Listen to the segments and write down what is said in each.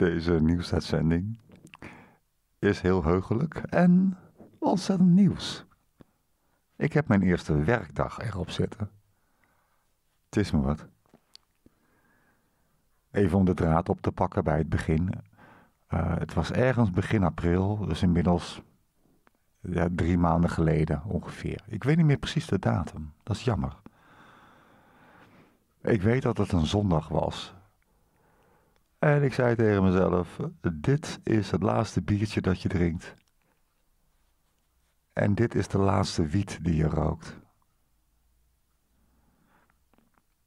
Deze nieuwsuitzending is heel heugelijk en ontzettend nieuws. Ik heb mijn eerste werkdag erop zitten. Het is me wat. Even om de draad op te pakken bij het begin. Eh, het was ergens begin april, dus inmiddels ja, drie maanden geleden ongeveer. Ik weet niet meer precies de datum. Dat is jammer. Ik weet dat het een zondag was. En ik zei tegen mezelf: Dit is het laatste biertje dat je drinkt. En dit is de laatste wiet die je rookt.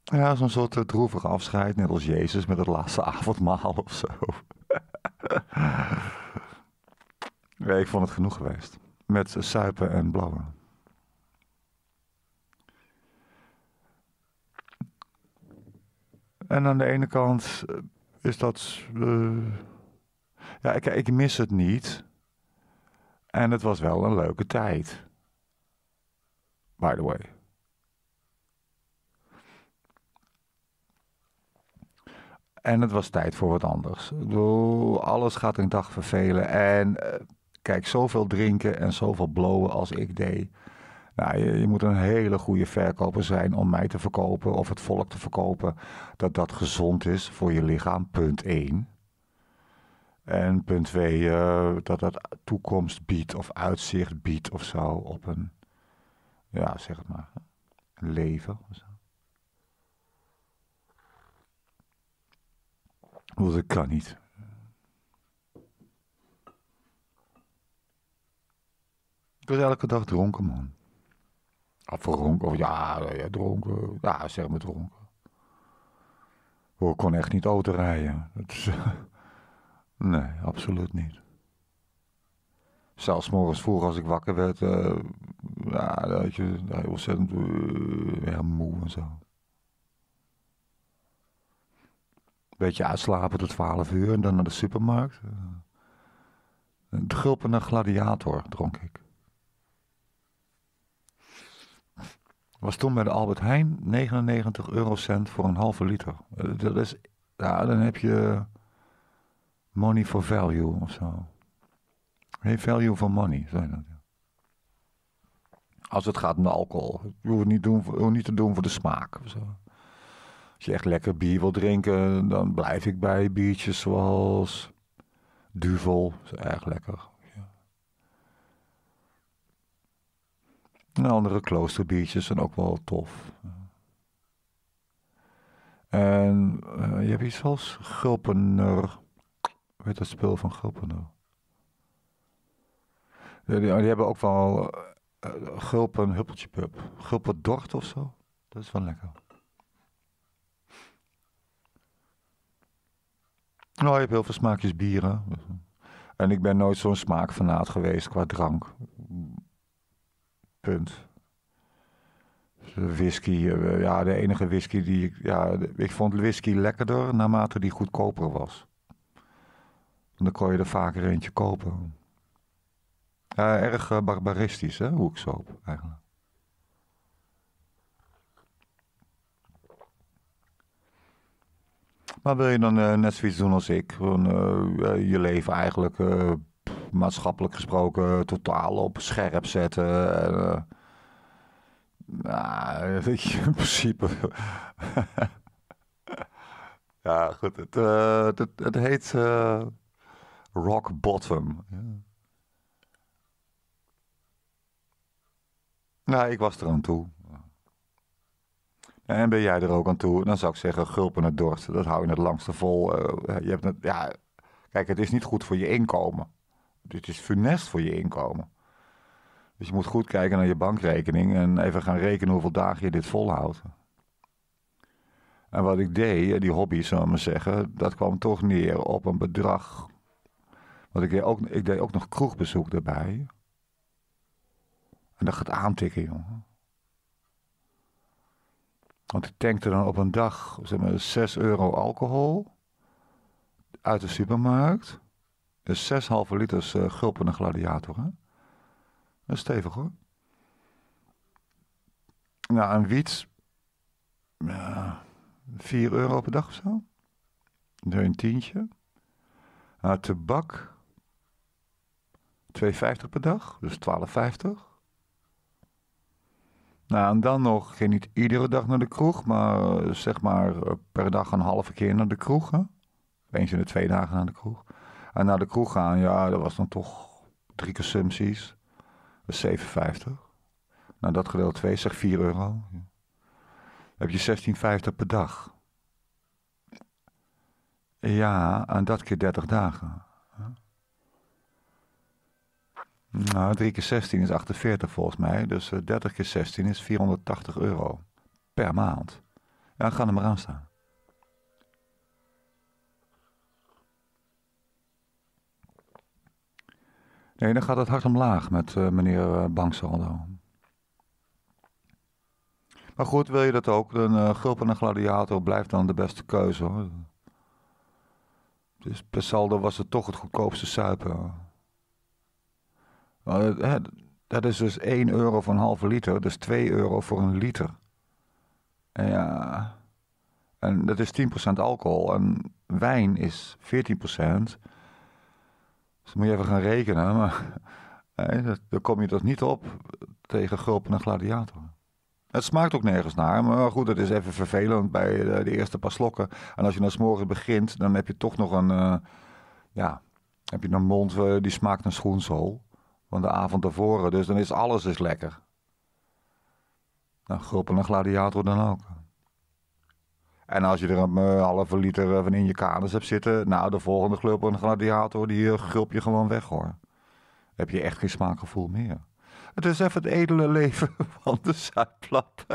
Ja, zo'n soort droevig afscheid, net als Jezus met het laatste avondmaal of zo. ik vond het genoeg geweest. Met suipen en blauwen. En aan de ene kant eh, is dat. ja, ik, ik mis het niet. En het was wel een leuke tijd. By the way. En het was tijd voor wat anders. Ik alles gaat een dag vervelen. En eh, kijk, zoveel drinken en zoveel blowen als ik deed. Nou, je, moet een hele goede verkoper zijn om mij te verkopen of het volk te verkopen dat dat gezond is voor je lichaam, punt 1. En punt 2, eh, dat dat toekomst biedt of uitzicht biedt of zo op een, ja, zeg het maar, leven of zo. Dat kan niet. Ik was elke dag dronken, man dronken, ah, of ja, ja, dronken. Ja, zeg maar dronken. Ik kon echt niet auto rijden. Dat is, nee, absoluut niet. Zelfs morgens vroeg als ik wakker werd, eh, ja, dat je heel ontzettend uh, moe en zo. Beetje uitslapen tot 12 uur en dan naar de supermarkt. Eh, een gulpende gladiator dronk ik. was toen bij de Albert Heijn 99 eurocent voor een halve liter. Eh, dat is, ja, dan heb je money for value of zo. Hey, value for money, zei dat. Als het gaat om alcohol. Je hoeft het niet, doen, niet te doen voor de smaak Als je echt lekker bier wil drinken, dan blijf ik bij biertjes zoals Duvel. Dat is erg lekker. En andere kloosterbiertjes zijn ook wel tof. En eh, je hebt iets als Gulpener. weet weet dat spul van Gulpener? Die, die, hebben ook wel eh, Gulpen Huppeltje Pup. Gulpen Dort of zo. Dat is wel lekker. Nou, je hebt heel veel smaakjes bieren. En ik ben nooit zo'n smaakfanaat geweest qua drank. Punt. whisky, eh, ja, de enige whisky die ik. Ja, ik vond whisky lekkerder naarmate die goedkoper was. Dan kon je er vaker eentje kopen. Ja, erg eh, barbaristisch, hè, hoeksoop eigenlijk. Maar wil je dan eh, net zoiets doen als ik? Gewoon, je leven eigenlijk maatschappelijk gesproken totaal op scherp zetten. Eh, nou, weet je, in principe. ja, goed. Het, eh, het, het, heet eh, Rock Bottom. Ja. Nou, ik was er aan toe. En ben jij er ook aan toe? Dan zou ik zeggen, gulpen het dorst. Dat hou je het langste vol. je hebt het, ja, kijk, het is niet goed voor je inkomen dit is funest voor je inkomen. Dus je moet goed kijken naar je bankrekening en even gaan rekenen hoeveel dagen je dit volhoudt. En wat ik deed, die hobby zou maar zeggen, dat kwam toch neer op een bedrag. Want ik deed ook, ik deed ook nog kroegbezoek daarbij. En dat gaat aantikken, jongen. Want ik tankte dan op een dag zeg maar, 6 euro alcohol uit de supermarkt is halve liters uh, gulpende gladiator. Hè? Dat is stevig hoor. Nou, een wiet. Ja, 4 euro per dag of zo. een tientje. Nou, tabak. 2,50 per dag, dus 12,50. Nou, en dan nog, geen niet iedere dag naar de kroeg, maar eh, zeg maar eh, per dag een halve keer naar de kroeg. Hè? Eens in de twee dagen naar de kroeg. En naar de kroeg gaan, ja, dat was dan toch drie consumpties. Dat is 7,50. Nou, dat gedeelte 2 zegt 4 euro. heb je 16,50 per dag. Ja, en dat keer 30 dagen. Nou, 3 keer 16 is 48 volgens mij. Dus 30 eh, keer 16 is 480 euro per maand. Ja, ga er maar aan staan. Nee, dan gaat het hard omlaag met eh, meneer eh, Banksaldo. Maar goed, wil je dat ook? Een uh, eh, en een gladiator blijft dan de beste keuze. Hoor. Dus per saldo was het toch het goedkoopste suipen. dat, dat is dus 1 euro voor een halve liter, dus 2 euro voor een liter. En ja, en dat is 10% alcohol. En wijn is 14%. Dus moet je even gaan rekenen, maar nee, daar kom je dat dus niet op tegen Gulpen en Gladiator. Het smaakt ook nergens naar, maar goed, het is even vervelend bij de, eerste paar slokken. En als je dan s'morgen begint, dan heb je toch nog een, eh, ja, heb je een mond eh, die smaakt naar schoensol. Van de avond ervoor, dus dan is alles dus lekker. Nou, Gulpen en Gladiator dan ook. En als je er een eh, halve liter eh, van in je kaders hebt zitten, nou, de volgende gulp een gladiator, die eh, gulp je gewoon weg hoor. Heb je echt geen smaakgevoel meer. Het is even het edele leven van de zuidplatt.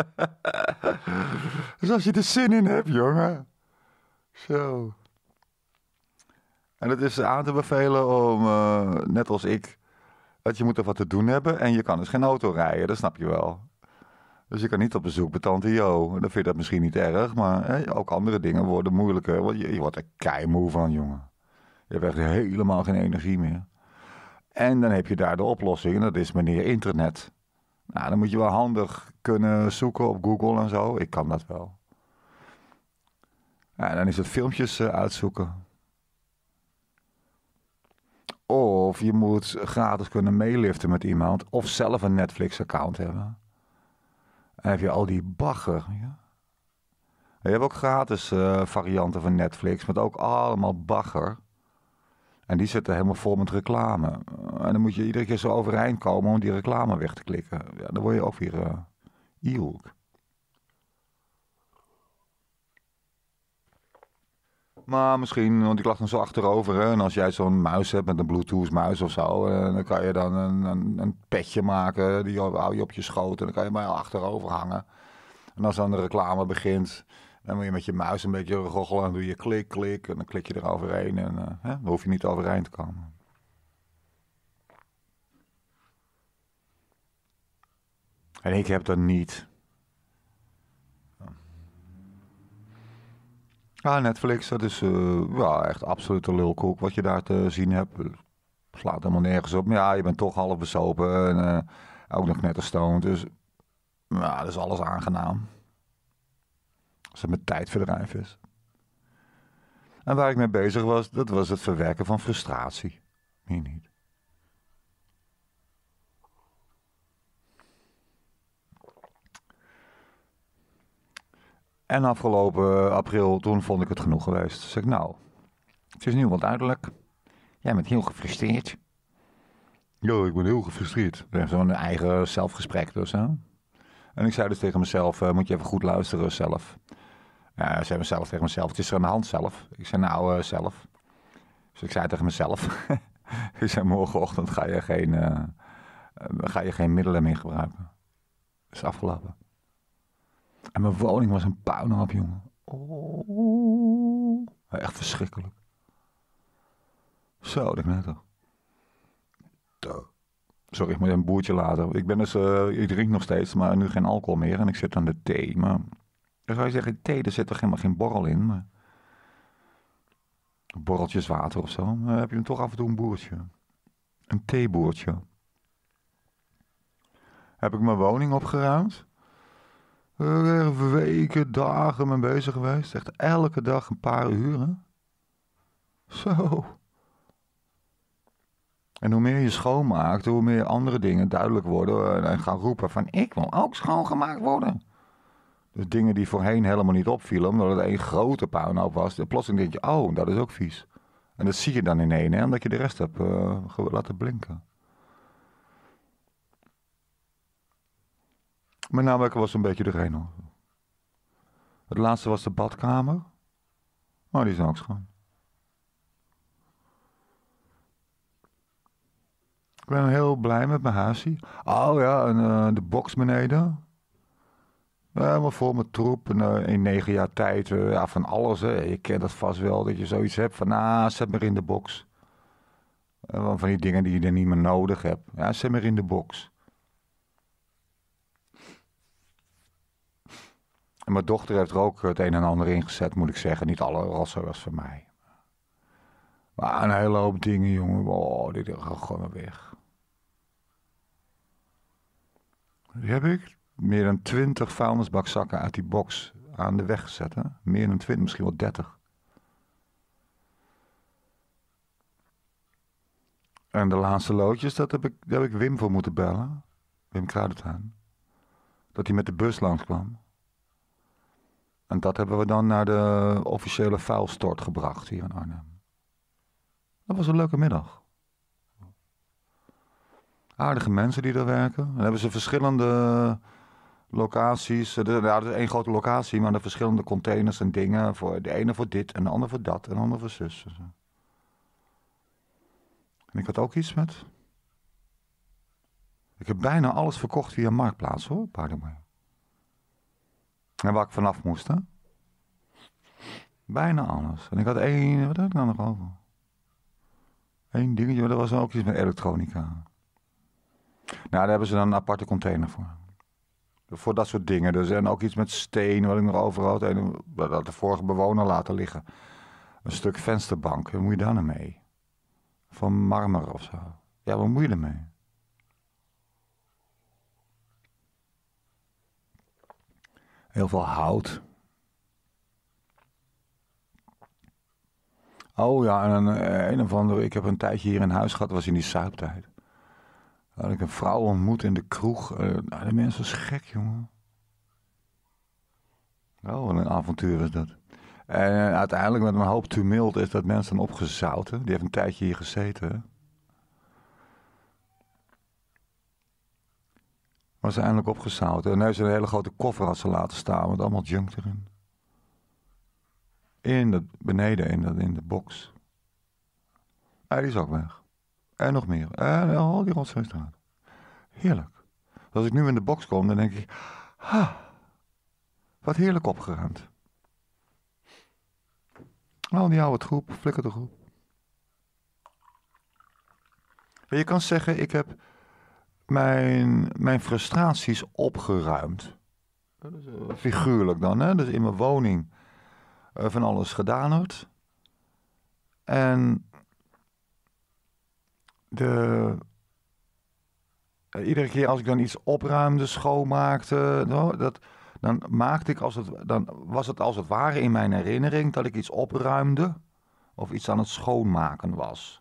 dus als je er zin in hebt, jongen. Zo. En het is aan te bevelen om, net als ik, dat je moet er wat te doen hebben. En je kan dus geen auto rijden, dat snap je wel. Dus je kan niet op bezoek bij Tante Jo. Dan vind je dat misschien niet erg, maar hè, ook andere dingen worden moeilijker. Want je, wordt er keimoe van, jongen. Je hebt echt helemaal geen energie meer. En dan heb je daar de oplossing, en dat is meneer internet. Nou, dan moet je wel handig kunnen zoeken op Google en zo. Ik kan dat wel. Ja, dan is het filmpjes eh, uitzoeken. Of je moet gratis kunnen meeliften met iemand. Of zelf een Netflix-account hebben. En heb je al die bagger. Ja. Je hebt ook gratis eh, varianten van Netflix met ook allemaal bagger. En die zitten helemaal vol met reclame. En dan moet je iedere keer zo overeind komen om die reclame weg te klikken. Ja, dan word je ook weer uh, e Maar misschien, want ik lag dan zo achterover. Hè? En als jij zo'n muis hebt met een Bluetooth muis of zo, en eh, dan kan je dan een, een, een, petje maken. Die hou je op je schoot en dan kan je maar achterover hangen. En als dan de reclame begint, dan moet je met je muis een beetje roggelen. En doe je klik, klik. En dan klik je er overheen En eh, hè? dan hoef je niet overeind te komen. En ik heb dat niet. Ja, Netflix, dat is uh, ja, echt absolute lulkoek wat je daar te zien hebt. Slaat helemaal nergens op. Maar ja, je bent toch half besopen en eh, ook nog net een stoned. Dus ja, dat is alles aangenaam. Als het met tijdverdrijf is. En waar ik mee bezig was, dat was het verwerken van frustratie. Meer niet. En afgelopen eh, april, toen vond ik het genoeg geweest. Zeg ik, nou, het is nu wel duidelijk. Jij bent heel gefrustreerd. Ja, ik ben heel gefrustreerd. Zo'n eigen zelfgesprek dus, hè. En ik zei dus tegen mezelf, eh, moet je even goed luisteren zelf. Uh, zei mezelf tegen mezelf, het is er aan de hand zelf. Ik zei, nou, uh, zelf. Dus ik zei tegen mezelf, ik zei, morgenochtend ga je geen, ga je geen middelen meer gebruiken. Dat is afgelopen. En mijn woning was een puinhoop, jongen. Oh. Echt verschrikkelijk. Zo, dat net toch. Sorry, ik moet een boertje later. Ik ben dus, eh, ik drink nog steeds, maar nu geen alcohol meer. En ik zit aan de thee. Maar dan zou je zeggen, thee, daar zit toch helemaal geen borrel in. Maar... Borreltjes water of zo. heb je hem toch af en toe een boertje. Een theeboertje. Heb ik mijn woning opgeruimd? Weer weken, dagen mee bezig geweest. Echt elke dag een paar uren. Zo. En hoe meer je schoonmaakt, hoe meer andere dingen duidelijk worden eh, en gaan roepen van ik wil ook schoongemaakt worden. Dus dingen die voorheen helemaal niet opvielen, omdat het één grote puinhoop was. De denk je, oh, dat is ook vies. En dat zie je dan in één, omdat je de rest hebt eh, laten blinken. Mijn naam was een beetje de reno. Het laatste was de badkamer. Maar oh, die is ook schoon. Ik ben heel blij met mijn huisje. Oh ja, en eh, de box beneden. maar voor mijn troep. Eh, in negen jaar tijd, eh, ja, van alles. Hè. Je kent dat vast wel, dat je zoiets hebt van, ah, zet maar in de box. van die dingen die je er niet meer nodig hebt. Ja, zet maar in de box. En mijn dochter heeft er ook het een en ander ingezet, moet ik zeggen. Niet alle rassen was voor mij. Maar een hele hoop dingen, jongen. Oh, dit gaat gewoon weg. Die heb ik meer dan twintig vuilnisbakzakken uit die box aan de weg gezet. Meer dan twintig, misschien wel dertig. En de laatste loodjes, dat heb ik, daar heb ik Wim voor moeten bellen. Wim Kruidertaan. Dat hij met de bus langskwam. En dat hebben we dan naar de officiële vuilstort gebracht hier in Arnhem. Dat was een leuke middag. Aardige mensen die daar werken. dan hebben ze verschillende locaties. Er is nou, één grote locatie, maar dan verschillende containers en dingen. Voor de ene voor dit en de andere voor dat en de andere voor zus. En ik had ook iets met. Ik heb bijna alles verkocht via Marktplaats hoor, pardon maar. En waar ik vanaf moest, hè? Bijna alles. En ik had één, wat heb ik nou nog over? Eén dingetje, maar dat was ook iets met elektronica. Nou, daar hebben ze dan een aparte container voor. Voor dat soort dingen. Dus, en ook iets met steen, wat ik nog over had. En dat had de vorige bewoner laten liggen. Een stuk vensterbank, wat moet je daar nou mee? Van marmer of zo. Ja, wat moet je ermee? Heel veel hout. Oh ja, en een, eh, een of andere. Ik heb een tijdje hier in huis gehad, was in die zuiptijd. Had ik een vrouw ontmoet in de kroeg. Uh, eh, nou, de mensen was gek, jongen. Oh, wat een avontuur was dat. En eh, uiteindelijk met een hoop tumult is dat mensen opgezouten. Die heeft een tijdje hier gezeten. was ze eindelijk opgezout. En nu is ze een hele grote koffer had ze laten staan met allemaal junk erin. In dat, beneden in, dat, in de box. Hij is ook weg. En nog meer. En al die rotzooi staat. Heerlijk. Als ik nu in de box kom, dan denk ik... Ha, wat heerlijk opgeruimd. Al die oude troep, flikker de groep. Je kan zeggen, ik heb mijn, mijn frustraties opgeruimd. Eh, figuurlijk dan, hè? dus in mijn woning eh, van alles gedaan had. En de, eh, iedere keer als ik dan iets opruimde, schoonmaakte, nou, dat, dan, maakte ik als het, dan was het als het ware in mijn herinnering dat ik iets opruimde of iets aan het schoonmaken was.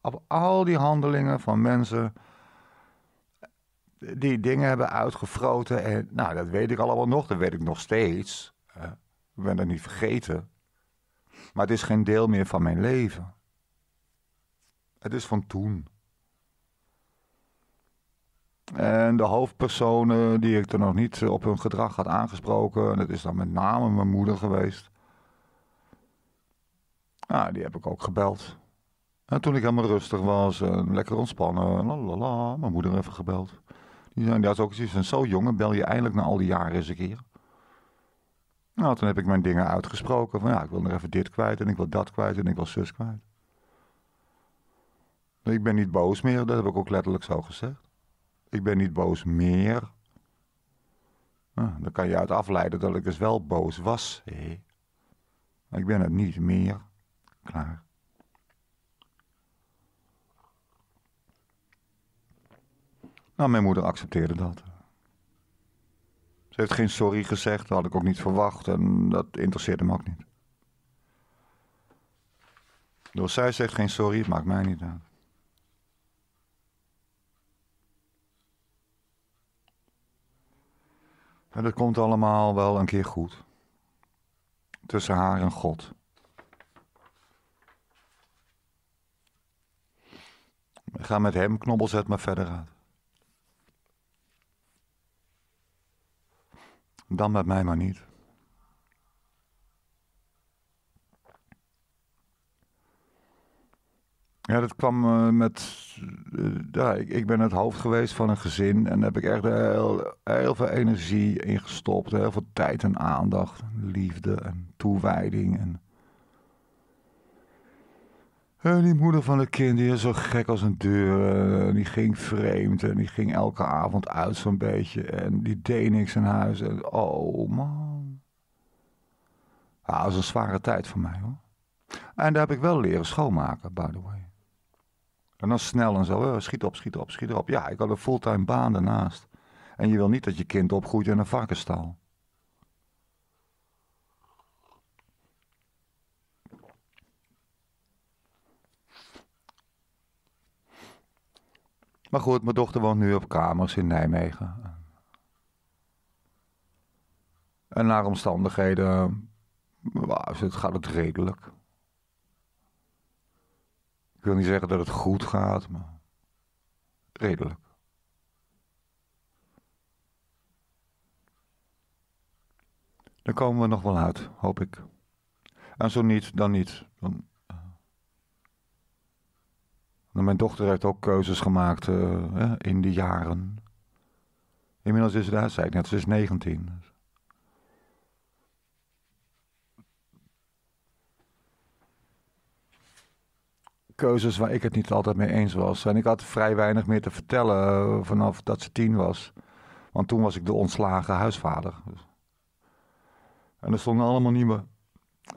Op al die handelingen van mensen die dingen hebben uitgefroten. En nou, dat weet ik allemaal nog, dat weet ik nog steeds. Eh, ik ben dat niet vergeten. Maar het is geen deel meer van mijn leven. Het is van toen. En de hoofdpersonen die ik er nog niet eh, op hun gedrag had aangesproken, en dat is dan met name mijn moeder geweest. Nou, die heb ik ook gebeld. En toen ik helemaal rustig was en lekker ontspannen, lalala, mijn moeder even gebeld. Die, zijn, die ook zo jongen, bel je eindelijk na al die jaren eens een keer. Nou, toen heb ik mijn dingen uitgesproken. Van ja, ik wil nog even dit kwijt en ik wil dat kwijt en ik wil zus kwijt. Ik ben niet boos meer, dat heb ik ook letterlijk zo gezegd. Ik ben niet boos meer. Nou, dan kan je uit afleiden dat ik dus wel boos was. Ik ben het niet meer. Klaar. Nou, mijn moeder accepteerde dat. Ze heeft geen sorry gezegd, dat had ik ook niet verwacht en dat interesseerde me ook niet. Door zij zegt geen sorry, het maakt mij niet uit. En dat komt allemaal wel een keer goed. Tussen haar en God. Ik ga met hem, knobbelzet maar verder uit. Dan met mij maar niet. Ja, dat kwam eh, met. Eh, ja, ik, ik, ben het hoofd geweest van een gezin en daar heb ik echt heel, heel veel energie in gestopt. Heel veel tijd en aandacht, liefde en toewijding. En en eh, die moeder van het kind, die is zo gek als een deur. En eh, die ging vreemd en die ging elke avond uit zo'n beetje. En die deed niks in huis. En oh man. Ah, dat was een zware tijd voor mij hoor. En daar heb ik wel leren schoonmaken, by the way. En dan snel en zo, eh, schiet op, schiet op, schiet op. Ja, ik had een fulltime baan daarnaast. En je wil niet dat je kind opgroeit in een varkenstal. Maar goed, mijn dochter woont nu op kamers in Nijmegen. En naar omstandigheden wow, het gaat het redelijk. Ik wil niet zeggen dat het goed gaat, maar redelijk. Daar komen we nog wel uit, hoop ik. En zo niet, dan niet. Dan nou, mijn dochter heeft ook keuzes gemaakt eh, in die jaren. Inmiddels is ze daar, zei ik net, ze is 19. Keuzes waar ik het niet altijd mee eens was. En ik had vrij weinig meer te vertellen eh, vanaf dat ze tien was. Want toen was ik de ontslagen huisvader. En er stonden allemaal nieuwe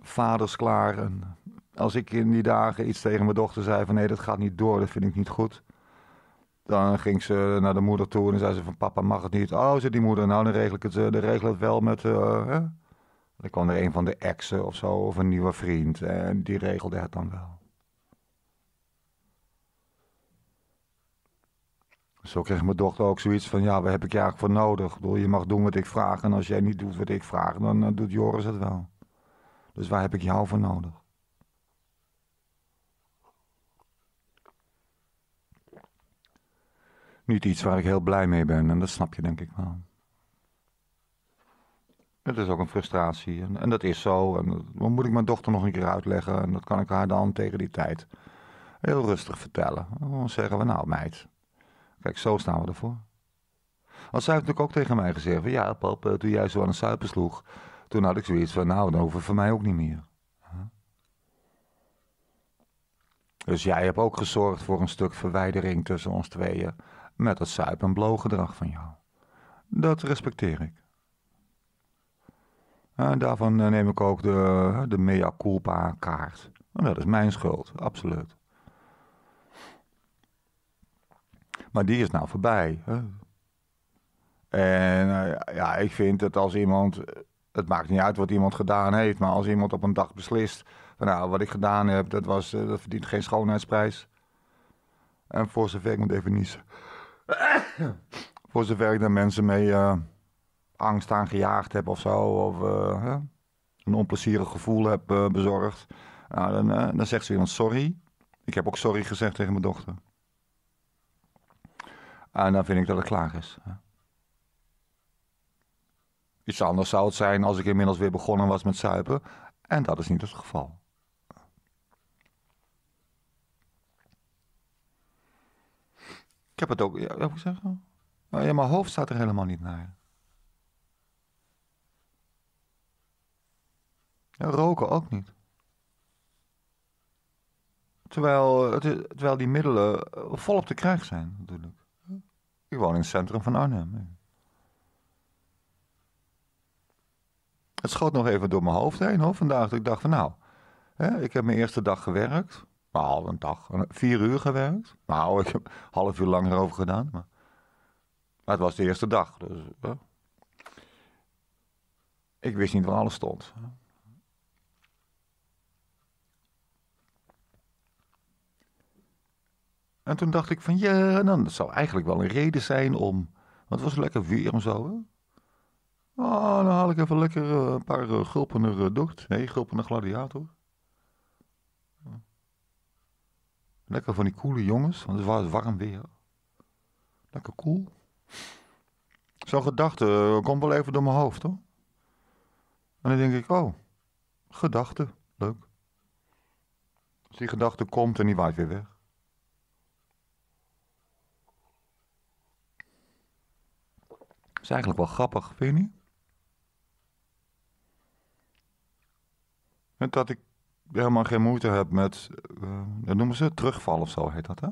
vaders klaar. En als ik in die dagen iets tegen mijn dochter zei van nee, dat gaat niet door, dat vind ik niet goed. Dan ging ze naar de moeder toe en zei ze van papa mag het niet. Oh, zei die moeder, nou dan regel ik het, eh, dan het wel met... Eh, hè? Dan kwam er een van de exen of zo, of een nieuwe vriend. En eh, die regelde het dan wel. Zo kreeg mijn dochter ook zoiets van, ja, waar heb ik je eigenlijk voor nodig? Ik bedoel, je mag doen wat ik vraag en als jij niet doet wat ik vraag, dan doet Joris het wel. Dus waar heb ik jou voor nodig? niet iets waar ik heel blij mee ben. En dat snap je denk ik wel. Het is ook een frustratie. En, en dat is zo. En dan moet ik mijn dochter nog een keer uitleggen. En dat kan ik haar dan tegen die tijd heel rustig vertellen. dan zeggen we, nou meid, kijk, zo staan we ervoor. Als zij natuurlijk ook tegen mij gezegd ja pap, eh, toen jij zo aan een suipersloeg, sloeg, toen had ik zoiets van, nou, dan hoeft voor mij ook niet meer. Dus jij hebt ook gezorgd voor een stuk verwijdering tussen ons tweeën met dat suip- en gedrag van jou. Dat respecteer ik. En eh, daarvan eh, neem ik ook de, de mea culpa kaart. Dat is mijn schuld, absoluut. Maar die is nou voorbij. Hè? En eh, ja, ik vind dat als iemand, het maakt niet uit wat iemand gedaan heeft, maar als iemand op een dag beslist, van, nou, wat ik gedaan heb, dat, was, dat verdient geen schoonheidsprijs. En voor zover ik even definitie. Voor zover ik daar mensen mee eh, angst aan gejaagd heb of zo. Of eh, een onplezierig gevoel heb eh, bezorgd. Nou, dan, dan zegt ze iemand sorry. Ik heb ook sorry gezegd tegen mijn dochter. En dan vind ik dat het klaar is. Iets anders zou het zijn als ik inmiddels weer begonnen was met zuipen. En dat is niet het geval. Ik heb het ook, ja, ik zeggen? Maar nou, ja, mijn hoofd staat er helemaal niet naar. Ja, roken ook niet. Terwijl, eh, terwijl die middelen eh, volop te krijgen zijn, natuurlijk. Hm. Ik woon in het centrum van Arnhem. Het schoot nog even door mijn hoofd heen hoor, vandaag. Dat ik dacht van nou, hè, ik heb mijn eerste dag gewerkt. Nou, een dag. Vier uur gewerkt. Nou, ik heb een half uur langer over gedaan. Maar, maar het was de eerste dag. Dus, ik wist niet waar alles stond. En toen dacht ik van ja, dan nou, dat zou eigenlijk wel een reden zijn om. Want het was lekker weer en zo. Oh, dan haal ik even lekker eh, een paar uh, eh, gulpen er uh, Nee, gulpen gladiator. Lekker van die koele jongens, want het was warm weer. Lekker koel. Zo'n gedachte eh, komt wel even door mijn hoofd hoor. En dan denk ik, oh, gedachte, leuk. Als die gedachte komt en die waait weer weg. is eigenlijk wel grappig, vind je niet? En dat ik helemaal geen moeite heb met, eh, dat noemen ze terugval of zo heet dat hè?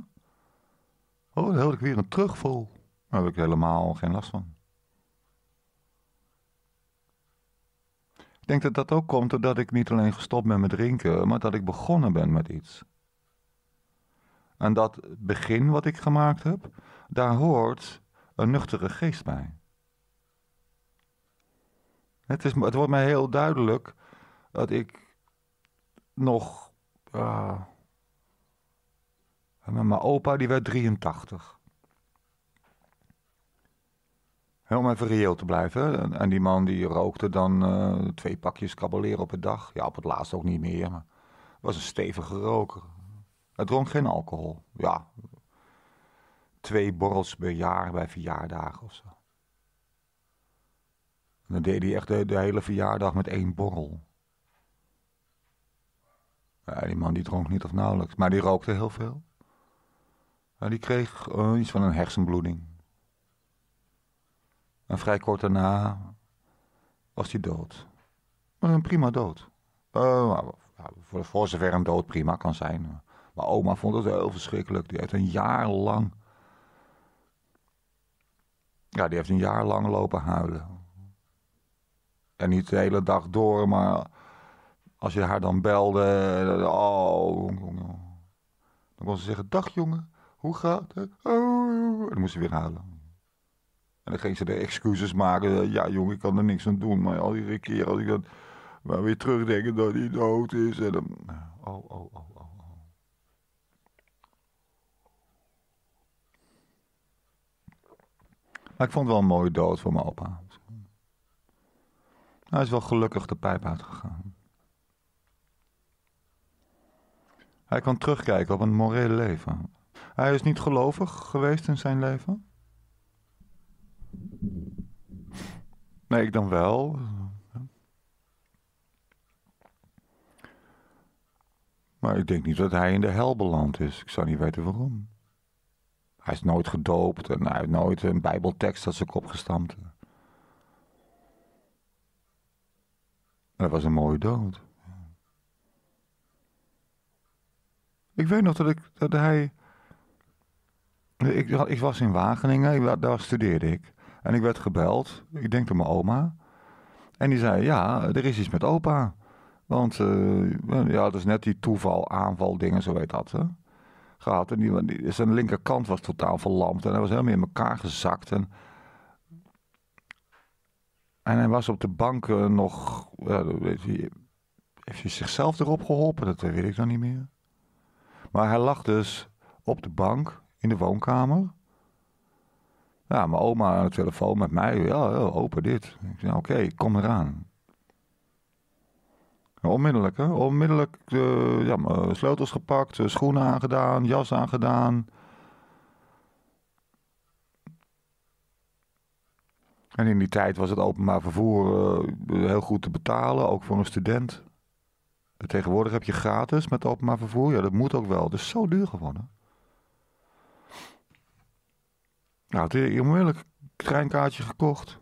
Oh, dan heb ik weer een terugval. Daar heb ik helemaal geen last van. Ik denk dat dat ook komt doordat ik niet alleen gestopt ben met drinken, maar dat ik begonnen ben met iets. En dat begin wat ik gemaakt heb, daar hoort een nuchtere geest bij. Het, is, het wordt mij heel duidelijk dat ik nog. Uh, mijn opa die werd 83. Om even reëel te blijven. En die man die rookte dan eh, twee pakjes kabaleren op een dag. Ja, op het laatst ook niet meer. Maar was een stevige roker. Hij dronk geen alcohol. Ja, twee borrels per jaar bij verjaardagen of zo. En dan deed hij echt de hele verjaardag met één borrel die man die dronk niet of nauwelijks, maar die rookte heel veel. Ja, nou, die kreeg eh, iets van een hersenbloeding. En vrij kort daarna was hij dood. Een prima dood. Eh, nou, nou, voor, voor zover een dood prima kan zijn. Eh. Maar oma vond het heel verschrikkelijk. Die heeft een jaar lang. Ja, die heeft een jaar lang lopen huilen. En niet de hele dag door, maar als je haar dan belde, eh, oh, dan kon ze zeggen, dag jongen, hoe gaat het? Oh, en oh, oh. dan moest ze weer huilen. En dan ging ze de excuses maken. Eh, ja, jongen, ik kan er niks aan doen. Maar al die keer als ik dat maar weer terugdenken dat hij dood is. En eh, dan... Oh, oh, oh, oh, oh. Maar ik vond het wel een mooie dood voor mijn opa. Hij is wel gelukkig de pijp uitgegaan. Hij kan terugkijken op een morele leven. Hij is niet gelovig geweest in zijn leven? Nee, ik dan wel. Maar ik denk niet dat hij in de hel beland is. Ik zou niet weten waarom. Hij is nooit gedoopt en hij heeft nooit een bijbeltekst dat zijn kop gestampt. Dat was een mooie dood. Ik weet nog dat, ik, dat hij... Ik, ik was in Wageningen, ik, daar studeerde ik. En ik werd gebeld, ik denk door mijn oma. En die zei, ja, er is iets met opa. Want uh, ja, dat is dus net die toeval, aanval, dingen, zo weet dat. Hè? Gehad. En die, die, zijn linkerkant was totaal verlamd. En hij was helemaal in elkaar gezakt. En, en hij was op de bank nog... heeft, hij, heeft hij zichzelf erop geholpen? Dat weet ik dan niet meer. Maar hij lag dus op de bank in de woonkamer. Ja, mijn oma aan de telefoon met mij. Ja, open dit. Ik zei, oké, kom eraan. Onmiddellijk, hè? Onmiddellijk uh, ja, mijn sleutels gepakt, eh, schoenen aangedaan, jas aangedaan. En in die tijd was het openbaar vervoer eh, heel goed te betalen, ook voor een student. Tegenwoordig heb je gratis met openbaar vervoer. Ja, dat moet ook wel. Dus zo duur geworden. Nou, het een onmiddellijk treinkaartje gekocht.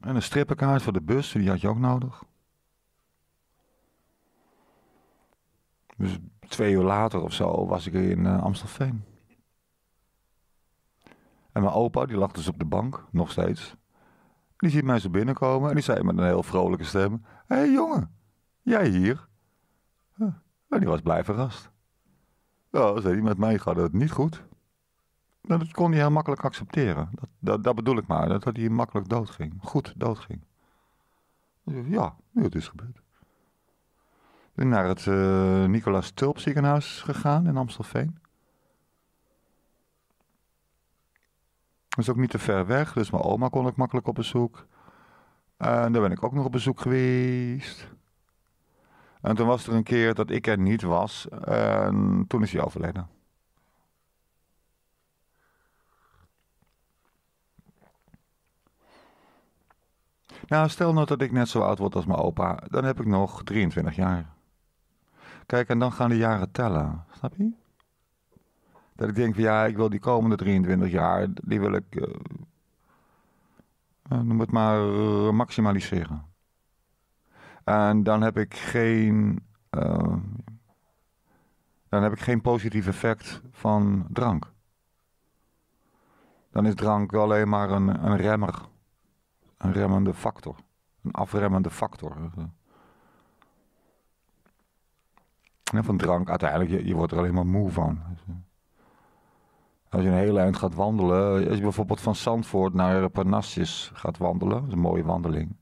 En een strippenkaart voor de bus, die had je ook nodig. Dus twee uur later of zo was ik in amsterdam eh, Amstelveen. En mijn opa, die lag dus op de bank, nog steeds. Die ziet mij zo binnenkomen en die zei met een heel vrolijke stem: Hé hey, jongen, jij hier? En die was blij verrast. Ja, zei hij, met mij gaat het niet goed. Nou, dat kon hij heel makkelijk accepteren. Dat, dat, dat bedoel ik maar, dat, dat hij makkelijk doodging. Goed doodging. Ja, nu het is gebeurd. Ik ben naar het uh, Nicolaas Tulp ziekenhuis gegaan in Amstelveen. is ook niet te ver weg, dus mijn oma kon ik makkelijk op bezoek. En daar ben ik ook nog op bezoek geweest. En toen was er een keer dat ik er niet was. En toen is hij overleden. Nou, stel nou dat ik net zo oud word als mijn opa. Dan heb ik nog 23 jaar. Kijk, en dan gaan de jaren tellen. Snap je? Dat ik denk van ja, ik wil die komende 23 jaar, die wil ik, uh, noem het maar, eh, maximaliseren. En dan heb ik geen, eh, dan heb ik geen positief effect van drank. Dan is drank alleen maar een, een remmer, een remmende factor, een afremmende factor. En van drank uiteindelijk, je, je wordt er alleen maar moe van. Als je een hele eind gaat wandelen, als je bijvoorbeeld van Zandvoort naar Parnassus gaat wandelen, dat is een mooie wandeling.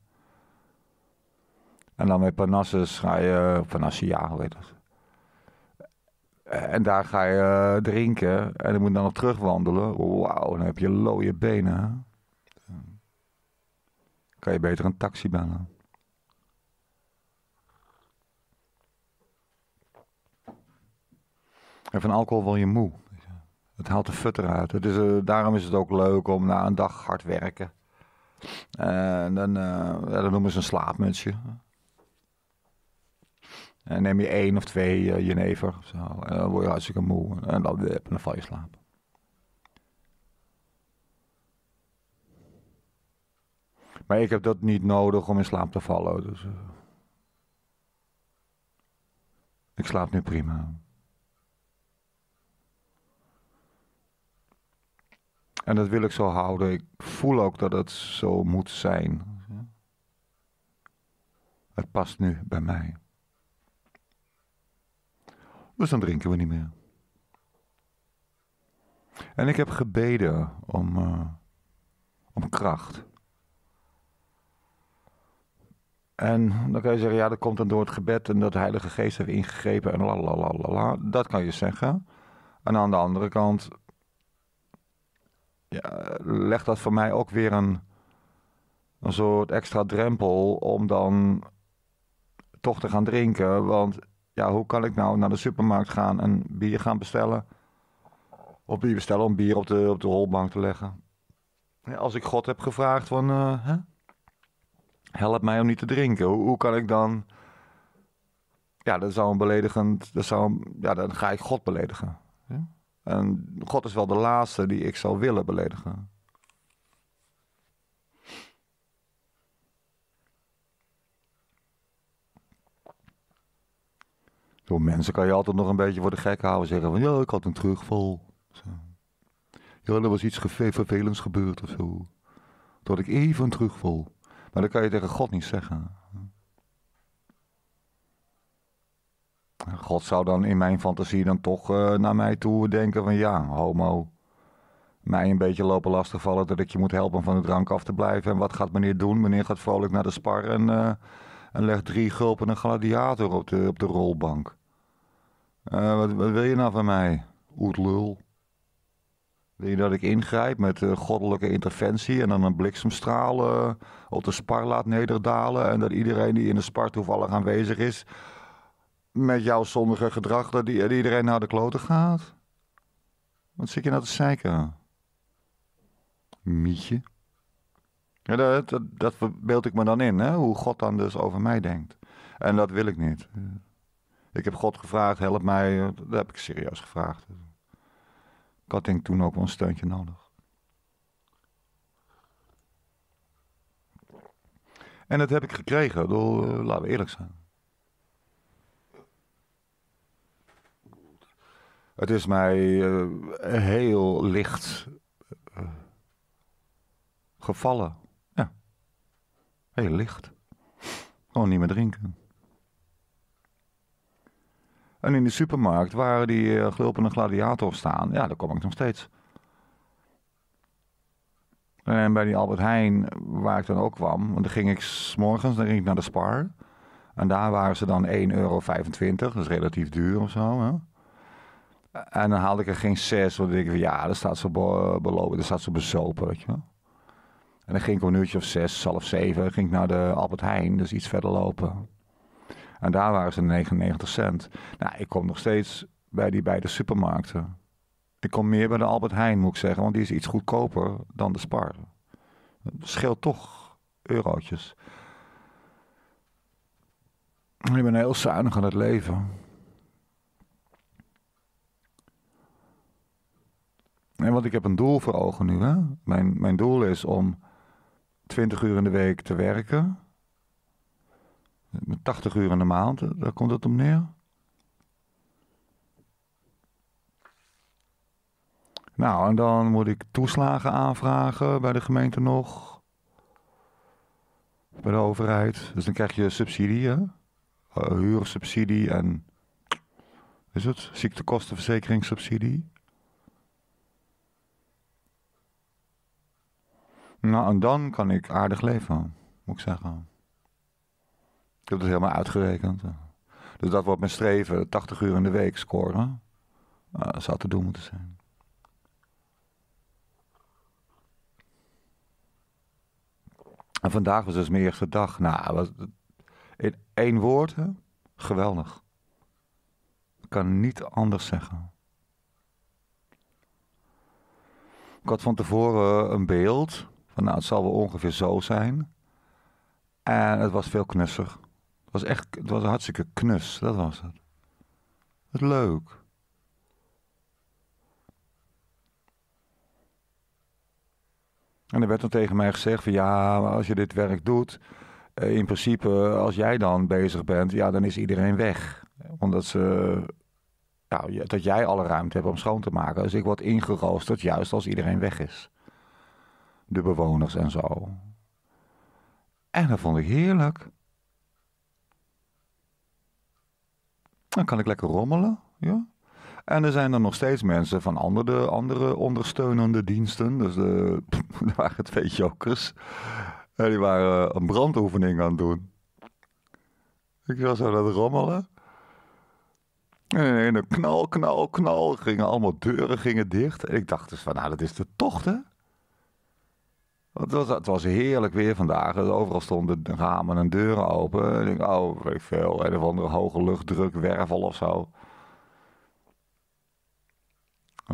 En dan met Parnassus ga je, Parnassia, hoe heet dat? En daar ga je eh, drinken en dan moet je dan op terugwandelen. Wauw, dan heb je looie benen. Dan kan je beter een taxi bellen. En van alcohol wil je moe. Het haalt de futter uit. Eh, daarom is het ook leuk om na een dag hard werken. Eh, en eh, dan, noemen ze een slaapmutsje. En neem je één of twee jenever of zo. En dan word je hartstikke moe. En dan, en dan val je slaap. Maar ik heb dat niet nodig om in slaap te vallen. Dus, ik slaap nu prima. En dat wil ik zo houden. Ik voel ook dat het zo moet zijn. Het past nu bij mij. Dus dan drinken we niet meer. En ik heb gebeden om, eh, om kracht. En dan kan je zeggen, ja, dat komt dan door het gebed en dat de Heilige Geest heeft ingegrepen en la la la la. Dat kan je zeggen. En aan de andere kant ja, legt dat voor mij ook weer een, soort extra drempel om dan toch te gaan drinken. Want ja, hoe kan ik nou naar de supermarkt gaan en bier gaan bestellen? Of bier bestellen om bier op de, op de rolbank te leggen. Ja, als ik God heb gevraagd van, eh, help mij om niet te drinken. Hoe, hoe, kan ik dan... Ja, dat zou een beledigend... Dat zou, ja, dan ga ik God beledigen. Ja? En God is wel de laatste die ik zou willen beledigen. Door mensen kan je altijd nog een beetje voor de gek houden. Zeggen van, ja, ik had een terugval. Zo. Ja, er was iets vervelends gebeurd of zo. Dat ik even een terugval. Maar dat kan je tegen God niet zeggen. God zou dan in mijn fantasie dan toch eh, naar mij toe denken van ja, homo. Mij een beetje lopen lastigvallen dat ik je moet helpen van de drank af te blijven. En wat gaat meneer doen? Meneer gaat vrolijk naar de spar en, uh, en legt drie gulpen een gladiator op de, op de rolbank. Eh, wat, wat, wil je nou van mij? Oetlul. Wil je dat ik ingrijp met goddelijke interventie en dan een bliksemstraal op de spar laat nederdalen? En dat iedereen die in de spar toevallig aanwezig is, met jouw zondige gedrag dat, iedereen naar de kloten gaat? Wat zit je nou te zeiken? Mietje. Ja, dat, dat, dat, beeld ik me dan in, hè? hoe God dan dus over mij denkt. En dat wil ik niet. Ik heb God gevraagd, help mij. Dat heb ik serieus gevraagd. Ik had denk toen ook wel een steuntje nodig. En dat heb ik gekregen, door, eh, laten we eerlijk zijn. Het is mij eh, heel licht eh, gevallen. Ja. Heel licht. Gewoon niet meer drinken. En in de supermarkt waar die eh, gulpende gladiator staan, ja, daar kom ik nog steeds. En bij die Albert Heijn, waar ik dan ook kwam, want dan ging ik s'morgens, morgens ging ik naar de Spar. En daar waren ze dan 1,25 euro, dat is relatief duur of zo. Hè? En dan haalde ik er geen zes, want dan denk ik van ja, daar staat ze belopen, daar staat ze bezopen, weet je wel. En dan ging ik om een uurtje of zes, half zeven, ging ik naar de Albert Heijn, dus iets verder lopen. En daar waren ze 99 cent. Nou, ik kom nog steeds bij die beide supermarkten. Ik kom meer bij de Albert Heijn, moet ik zeggen, want die is iets goedkoper dan de Spar. Dat scheelt toch eurotjes. Ik ben heel zuinig aan het leven. Nee, want ik heb een doel voor ogen nu. Hè? Mijn, mijn doel is om 20 uur in de week te werken. 80 uur in de maand, eh, daar komt het om neer. Nou, en dan moet ik toeslagen aanvragen bij de gemeente nog. Bij de overheid. Dus dan krijg je subsidie, hè? Eh, huursubsidie en. Is het? Ziektekostenverzekeringssubsidie. Nou, en dan kan ik aardig leven, moet ik zeggen. Ik heb het helemaal uitgerekend. Dus dat wordt mijn streven, 80 uur in de week scoren, uh, zou te doen moeten zijn. En vandaag was dus mijn eerste dag. Nou, was in één woord, geweldig. Ik kan niet anders zeggen. Ik had van tevoren een beeld van nou, het zal wel ongeveer zo zijn. En het was veel knusser. Het was echt, het was hartstikke knus, dat was het. Het leuk. En er werd dan tegen mij gezegd van ja, als je dit werk doet, eh, in principe als jij dan bezig bent, ja, dan is iedereen weg. Omdat ze, nou, dat jij alle ruimte hebt om schoon te maken. Dus ik word ingeroosterd juist als iedereen weg is de bewoners en zo. En dat vond ik heerlijk. Dan kan ik lekker rommelen, ja. En er zijn er nog steeds mensen van andere, andere ondersteunende diensten. Dus de, er waren twee jokers. En die waren een brandoefening aan het doen. Ik was aan het rommelen. En in een knal, knal, knal gingen allemaal deuren gingen dicht. En ik dacht dus van, nou dat is de tocht hè. Het was, was heerlijk weer vandaag. Dus overal stonden ramen en deuren open. Ik denk, oh, weet ik veel. Een of andere hoge luchtdruk, wervel of zo.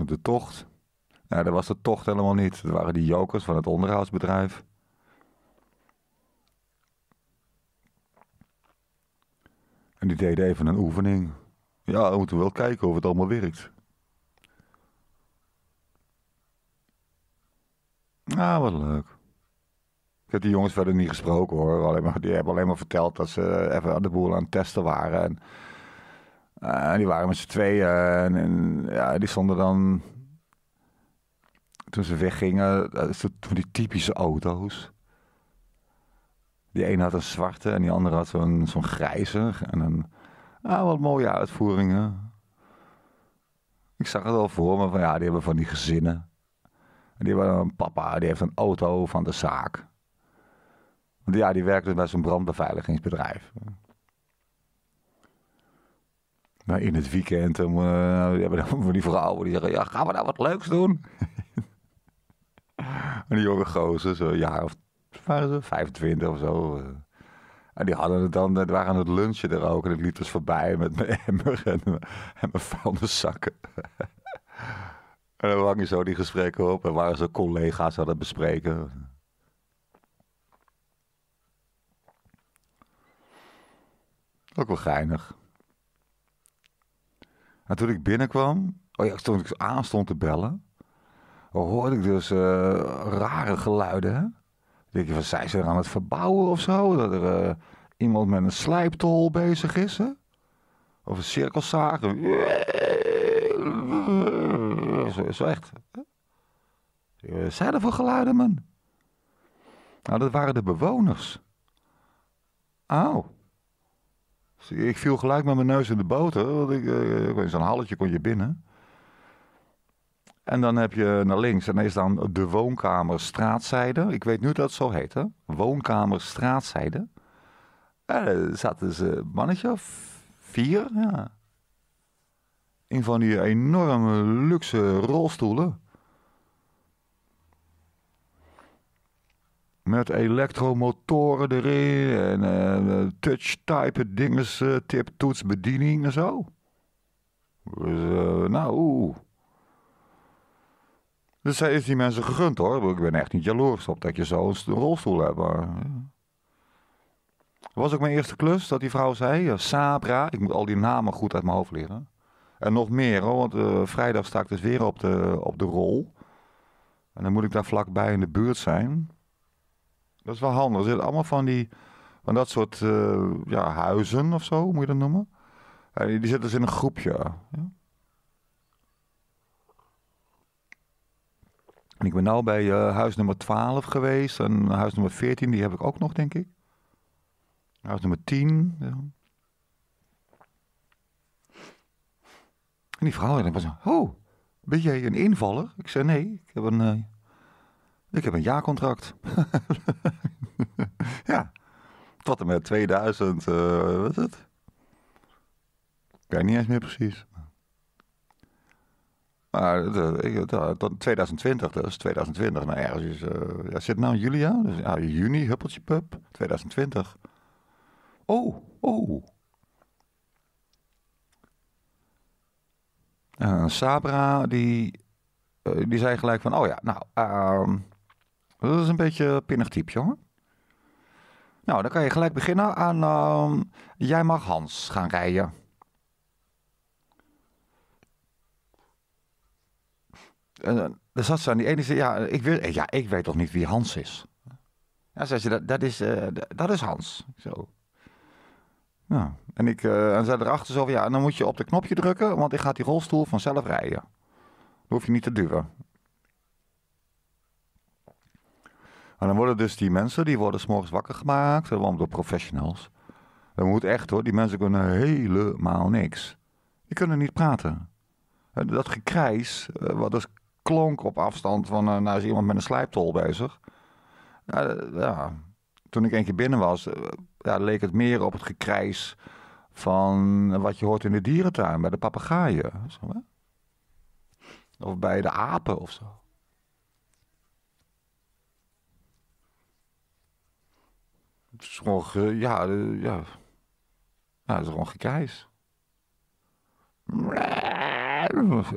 De tocht. Nou, dat was de tocht helemaal niet. Dat waren die jokers van het onderhoudsbedrijf. En die deden even een oefening. Ja, we moeten wel kijken of het allemaal werkt. Ah, wat leuk. Ik heb die jongens verder niet gesproken hoor. Alleen maar, die hebben alleen maar verteld dat ze even aan de boel aan het testen waren. En, eh, die waren met z'n tweeën. En, ja, die stonden dan. Toen ze weggingen, eh, toen die typische auto's. Die een had een zwarte en die andere had zo'n zo'n grijze. En een, ah, wat mooie uitvoeringen. Ik zag het al voor me, van ja, die hebben van die gezinnen. En die hebben een papa, die heeft een auto van de zaak. Want ja, die werkte dus bij zo'n brandbeveiligingsbedrijf. Maar in het weekend, eh, eh, die hebben die vrouwen die zeggen, ja, gaan we daar nou wat leuks doen? en die jonge gozer, zo'n jaar of waren ze 25 of zo. Eh. En die hadden het dan, waren het lunchen er ook. En ik liep dus voorbij met mijn emmer en, en mijn vuilniszakken. En dan hang je zo die gesprekken op en waren ze collega's aan het bespreken. Ook wel geinig. En toen ik binnenkwam, oh ja, toen ik aan stond te bellen, hoorde ik dus eh, rare geluiden. Hè? denk je, van zijn ze aan het verbouwen of zo? Dat er eh, iemand met een slijptol bezig is, hè? Of een cirkelzaag zo echt. Wat eh, zijn er voor geluiden, man? Nou, dat waren de bewoners. Auw. Ik viel gelijk met mijn neus in de boter. Want ik, eh, in zo'n halletje kon je binnen. En dan heb je naar links en is dan de woonkamer straatzijde. Ik weet nu dat het zo heet, hè? Woonkamer straatzijde. En eh, zaten ze mannetje of vier, ja in van die enorme luxe rolstoelen. Met elektromotoren erin en uh, touch-type dinges, uh, tip, toets, bediening en zo. Dus, nou, oeh. Dus zij is die mensen gegund hoor. Ik ben echt niet jaloers op dat je zo'n rolstoel hebt. Maar... was ook mijn eerste klus dat die vrouw zei, Sabra, ik moet al die namen goed uit mijn hoofd leren. En nog meer hoor, want eh, vrijdag sta ik dus weer op de, op de rol. En dan moet ik daar vlakbij in de buurt zijn. Dat is wel handig. Er zitten allemaal van die, van dat soort eh, ja, huizen of zo, moet je dat noemen. En die, zitten dus in een groepje. Ja? ik ben nou bij uh, huis nummer 12 geweest en huis nummer 14, die heb ik ook nog, denk ik. Huis nummer 10. Ja. En die vrouw en was zo, oh, ben jij een invaller? Ik zei, nee, ik heb een, eh, ik heb een jaarcontract. ja, tot en met 2000, uh, eh, wat is het? Ik weet niet eens meer precies. Maar uh, 2020, dus 2020, nou ergens is, eh, ja, zit nou in juli aan? Dus, juni, huppeltje pup, 2020. Oh, oh, Uh, Sabra, die, eh, die zei gelijk van, oh ja, nou, ehm, dat is een beetje pinnig type, hoor. Nou, dan kan je gelijk beginnen aan, ehm, jij mag Hans gaan rijden. En eh, dan zat ze aan die ene, zei, ja, ik weet, ja, ik weet toch niet wie Hans is? Ja, zei ze, dat, dat, is, dat is Hans. Zo. Ja. En ik eh, en zei erachter zo van, ja, dan moet je op de knopje drukken, want ik gaat die rolstoel vanzelf rijden. Dan hoef je niet te duwen. En dan worden dus die mensen, die worden s'morgens wakker gemaakt, gewoon door professionals. Dat moet echt hoor, die mensen kunnen helemaal niks. Die kunnen niet praten. Dat gekrijs, eh, wat dus klonk op afstand van, eh, nou is iemand met een slijptol bezig. Ja, toen ik een keer binnen was, eh, ja, leek het meer op het gekrijs van wat je hoort in de dierentuin bij de papegaaien. Of bij de apen of zo. Het is gewoon, ja, ja. Nou, het is gewoon gekrijs.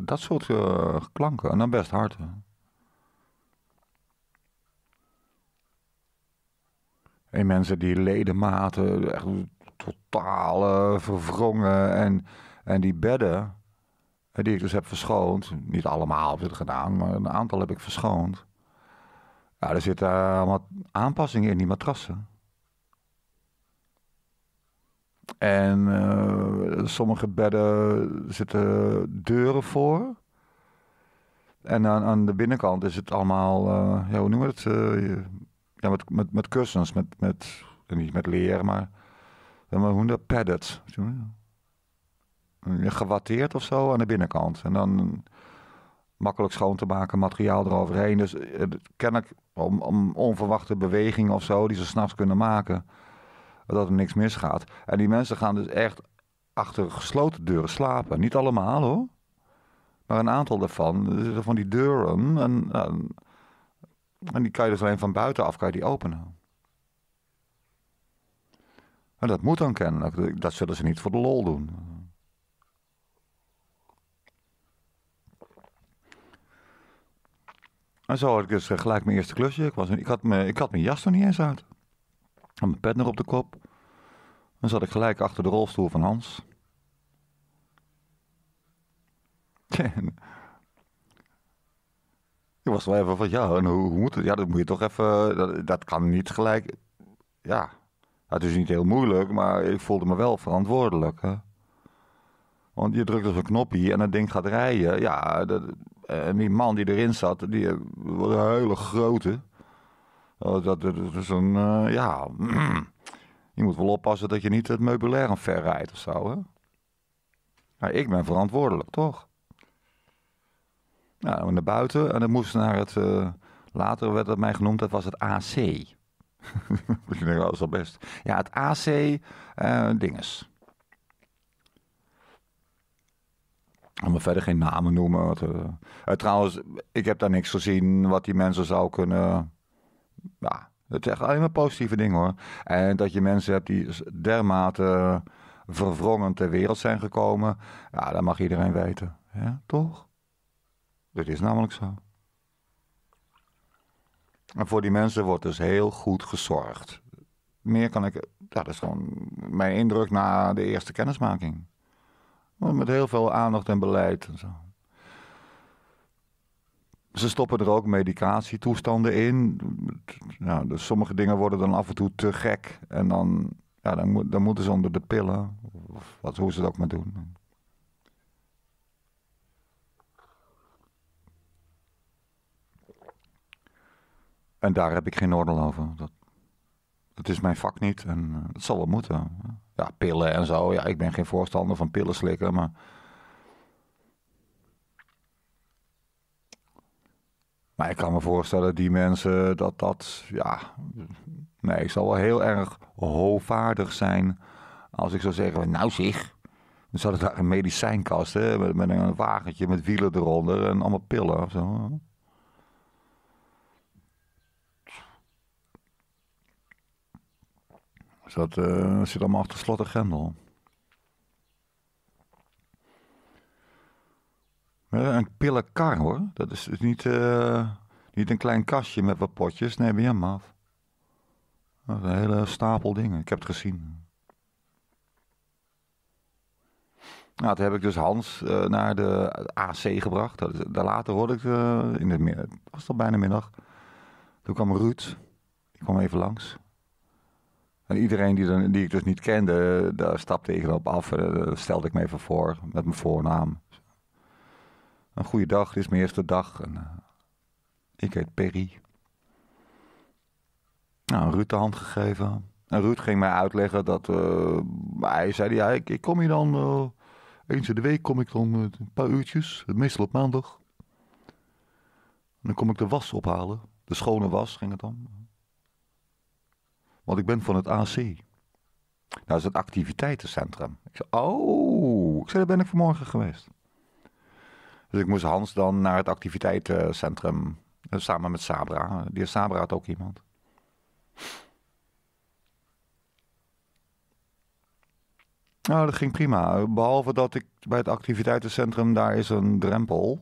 Dat soort eh, klanken. En dan best hard. En mensen die ledematen, echt totale verwrongen. En, en die bedden, eh, die ik dus heb verschoond. Niet allemaal heb ik het gedaan, maar een aantal heb ik verschoond. Ja, er zitten allemaal aanpassingen in die matrassen. En eh, sommige bedden zitten deuren voor. En aan, aan de binnenkant is het allemaal, eh, ja, hoe noemen we het? ja, met, met, met kussens, met, met, eh, niet met leer, maar, maar hoe dat padded. Gewatteerd of zo aan de binnenkant. En dan makkelijk schoon te maken, materiaal eroverheen. Dus eh, ken ik om, om onverwachte bewegingen of zo, die ze s'nachts kunnen maken, dat er niks misgaat. En die mensen gaan dus echt achter gesloten deuren slapen. Niet allemaal hoor. Maar een aantal daarvan, dus van die deuren. en en die kan je dus alleen van buitenaf kan je die openen. En dat moet dan kennelijk. Dat zullen ze niet voor de lol doen. En zo had ik dus eh, gelijk mijn eerste klusje. Ik, was, ik, had mijn, ik had mijn jas er niet eens uit. En mijn pet nog op de kop. Dan zat ik gelijk achter de rolstoel van Hans. Ik was wel even van, ja, en hoe, moet het? Ja, dat moet je toch even, dat, dat kan niet gelijk. Ja, het is niet heel moeilijk, maar ik voelde me wel verantwoordelijk. Hè? Want je drukt op een knopje en het ding gaat rijden. Ja, dat, en die man die erin zat, die was een hele grote. Oh, dat, is een, eh, ja, je moet wel oppassen dat je niet het meubilair ver rijdt of zo. Hè? maar ik ben verantwoordelijk, toch? Nou, naar buiten en dan moest naar het, eh, later werd dat mij genoemd, dat was het AC. ik denk, dat was al best. Ja, het AC uh, eh, dinges. Ik verder geen namen noemen. Eh, trouwens, ik heb daar niks gezien wat die mensen zou kunnen... Ja, het is echt alleen maar positieve dingen hoor. En dat je mensen hebt die dermate verwrongen ter wereld zijn gekomen. Ja, dat mag iedereen weten. Ja, toch? Dat is namelijk zo. En voor die mensen wordt dus heel goed gezorgd. Meer kan ik, dat is gewoon mijn indruk na de eerste kennismaking. Met heel veel aandacht en beleid en zo. Ze stoppen er ook medicatietoestanden in. Nou, dus sommige dingen worden dan af en toe te gek. En dan, ja, dan, dan moeten ze onder de pillen. Of wat, hoe ze dat ook maar doen. En daar heb ik geen oordeel over. Dat, is mijn vak niet en het eh, zal wel moeten. Ja, pillen en zo. Ja, ik ben geen voorstander van pillenslikken, maar... Maar ik kan me voorstellen, die mensen, dat dat, ja... Nee, ik zal wel heel erg hoogvaardig zijn als ik zou zeggen, nou zeg... Dan zat ik daar een medicijnkast hè, met, met, een wagentje met wielen eronder en allemaal pillen of zo. Dus eh, dat, zit allemaal achter slot en grendel. Een pillenkar hoor. Dat is niet, eh, niet een klein kastje met wat potjes. Nee, ben hem af. Dat is een hele stapel dingen. Ik heb het gezien. Nou, toen heb ik dus Hans eh, naar de AC gebracht. Dat daar later hoorde ik, uh, in het was al bijna middag. Toen kwam Ruud. Ik kwam even langs. En iedereen die, dan, die ik dus niet kende, eh, daar stapte ik op af. en eh, stelde ik me even voor, met mijn voornaam. Een goede dag, dit is mijn eerste dag. En, eh, ik heet Perry. Nou, Ruud de hand gegeven. En Ruud ging mij uitleggen dat... Uh, hij zei, ja, ik, ik kom hier dan... eens in de week kom ik dan een paar uurtjes, meestal op maandag. En dan kom ik de was ophalen. De schone was ging het dan want ik ben van het AC. Nou, dat is het activiteitencentrum. Ik zei, oh, ik zei, daar ben ik vanmorgen geweest. Dus ik moest Hans dan naar het activiteitencentrum, eh, samen met Sabra. Die Sabra had ook iemand. Nou, dat ging prima. Behalve dat ik bij het activiteitencentrum, daar is een drempel.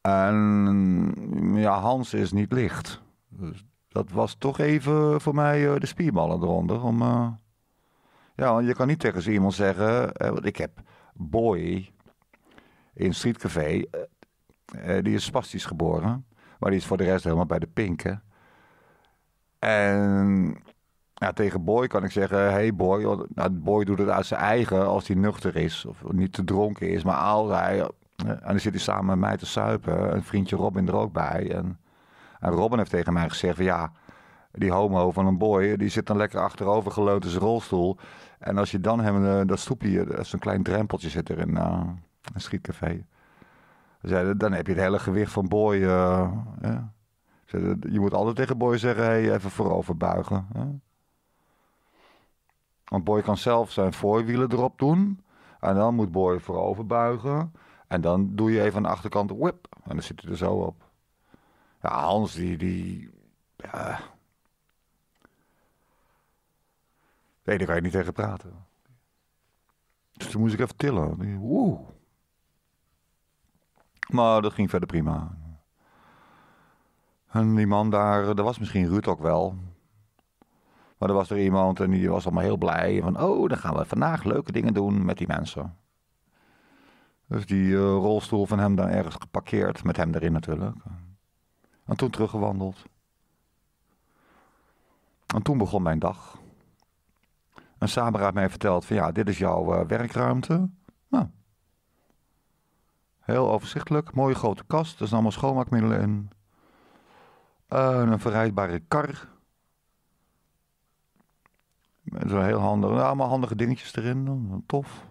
En ja, Hans is niet licht. Dus dat was toch even voor mij eh, de spierballen eronder. Om, eh, ja, je kan niet tegen iemand zeggen, eh, want ik heb Boy in Streetcafé, die is spastisch geboren, maar die is voor de rest helemaal bij de pinken. En ja, tegen Boy kan ik zeggen: Hey Boy, nou, Boy doet het uit zijn eigen als hij nuchter is of niet te dronken is. Maar als hij. En dan zit hij samen met mij te suipen, een vriendje Robin er ook bij. En en Robin heeft tegen mij gezegd van ja, die homo van een boy, die zit dan lekker achterover geleund in zijn rolstoel. En als je dan hem, eh, dat stoepje, zo'n klein drempeltje zit er in eh, een schietcafé. dan heb je het hele gewicht van boy. Eh, je moet altijd tegen boy zeggen, hey, even voorover buigen. Want boy kan zelf zijn voorwielen erop doen. En dan moet boy voorover buigen. En dan doe je even aan de achterkant, whip. En dan zit hij er zo op. Ja, Hans, die. die ja. Nee, daar kan je niet tegen praten. Dus toen moest ik even tillen. Oeh. Maar dat ging verder prima. En die man daar, dat was misschien Ruud ook wel. Maar er was er iemand en die was allemaal heel blij. Van, oh, dan gaan we vandaag leuke dingen doen met die mensen. Dus die eh, rolstoel van hem daar ergens geparkeerd, met hem erin natuurlijk. En toen teruggewandeld. En toen begon mijn dag. En Sabra had mij verteld van ja, dit is jouw eh, werkruimte. Nou, heel overzichtelijk. Mooie grote kast, er zijn allemaal schoonmaakmiddelen in. En een verrijdbare kar. Zo heel handig. Nou, allemaal handige dingetjes erin. Tof.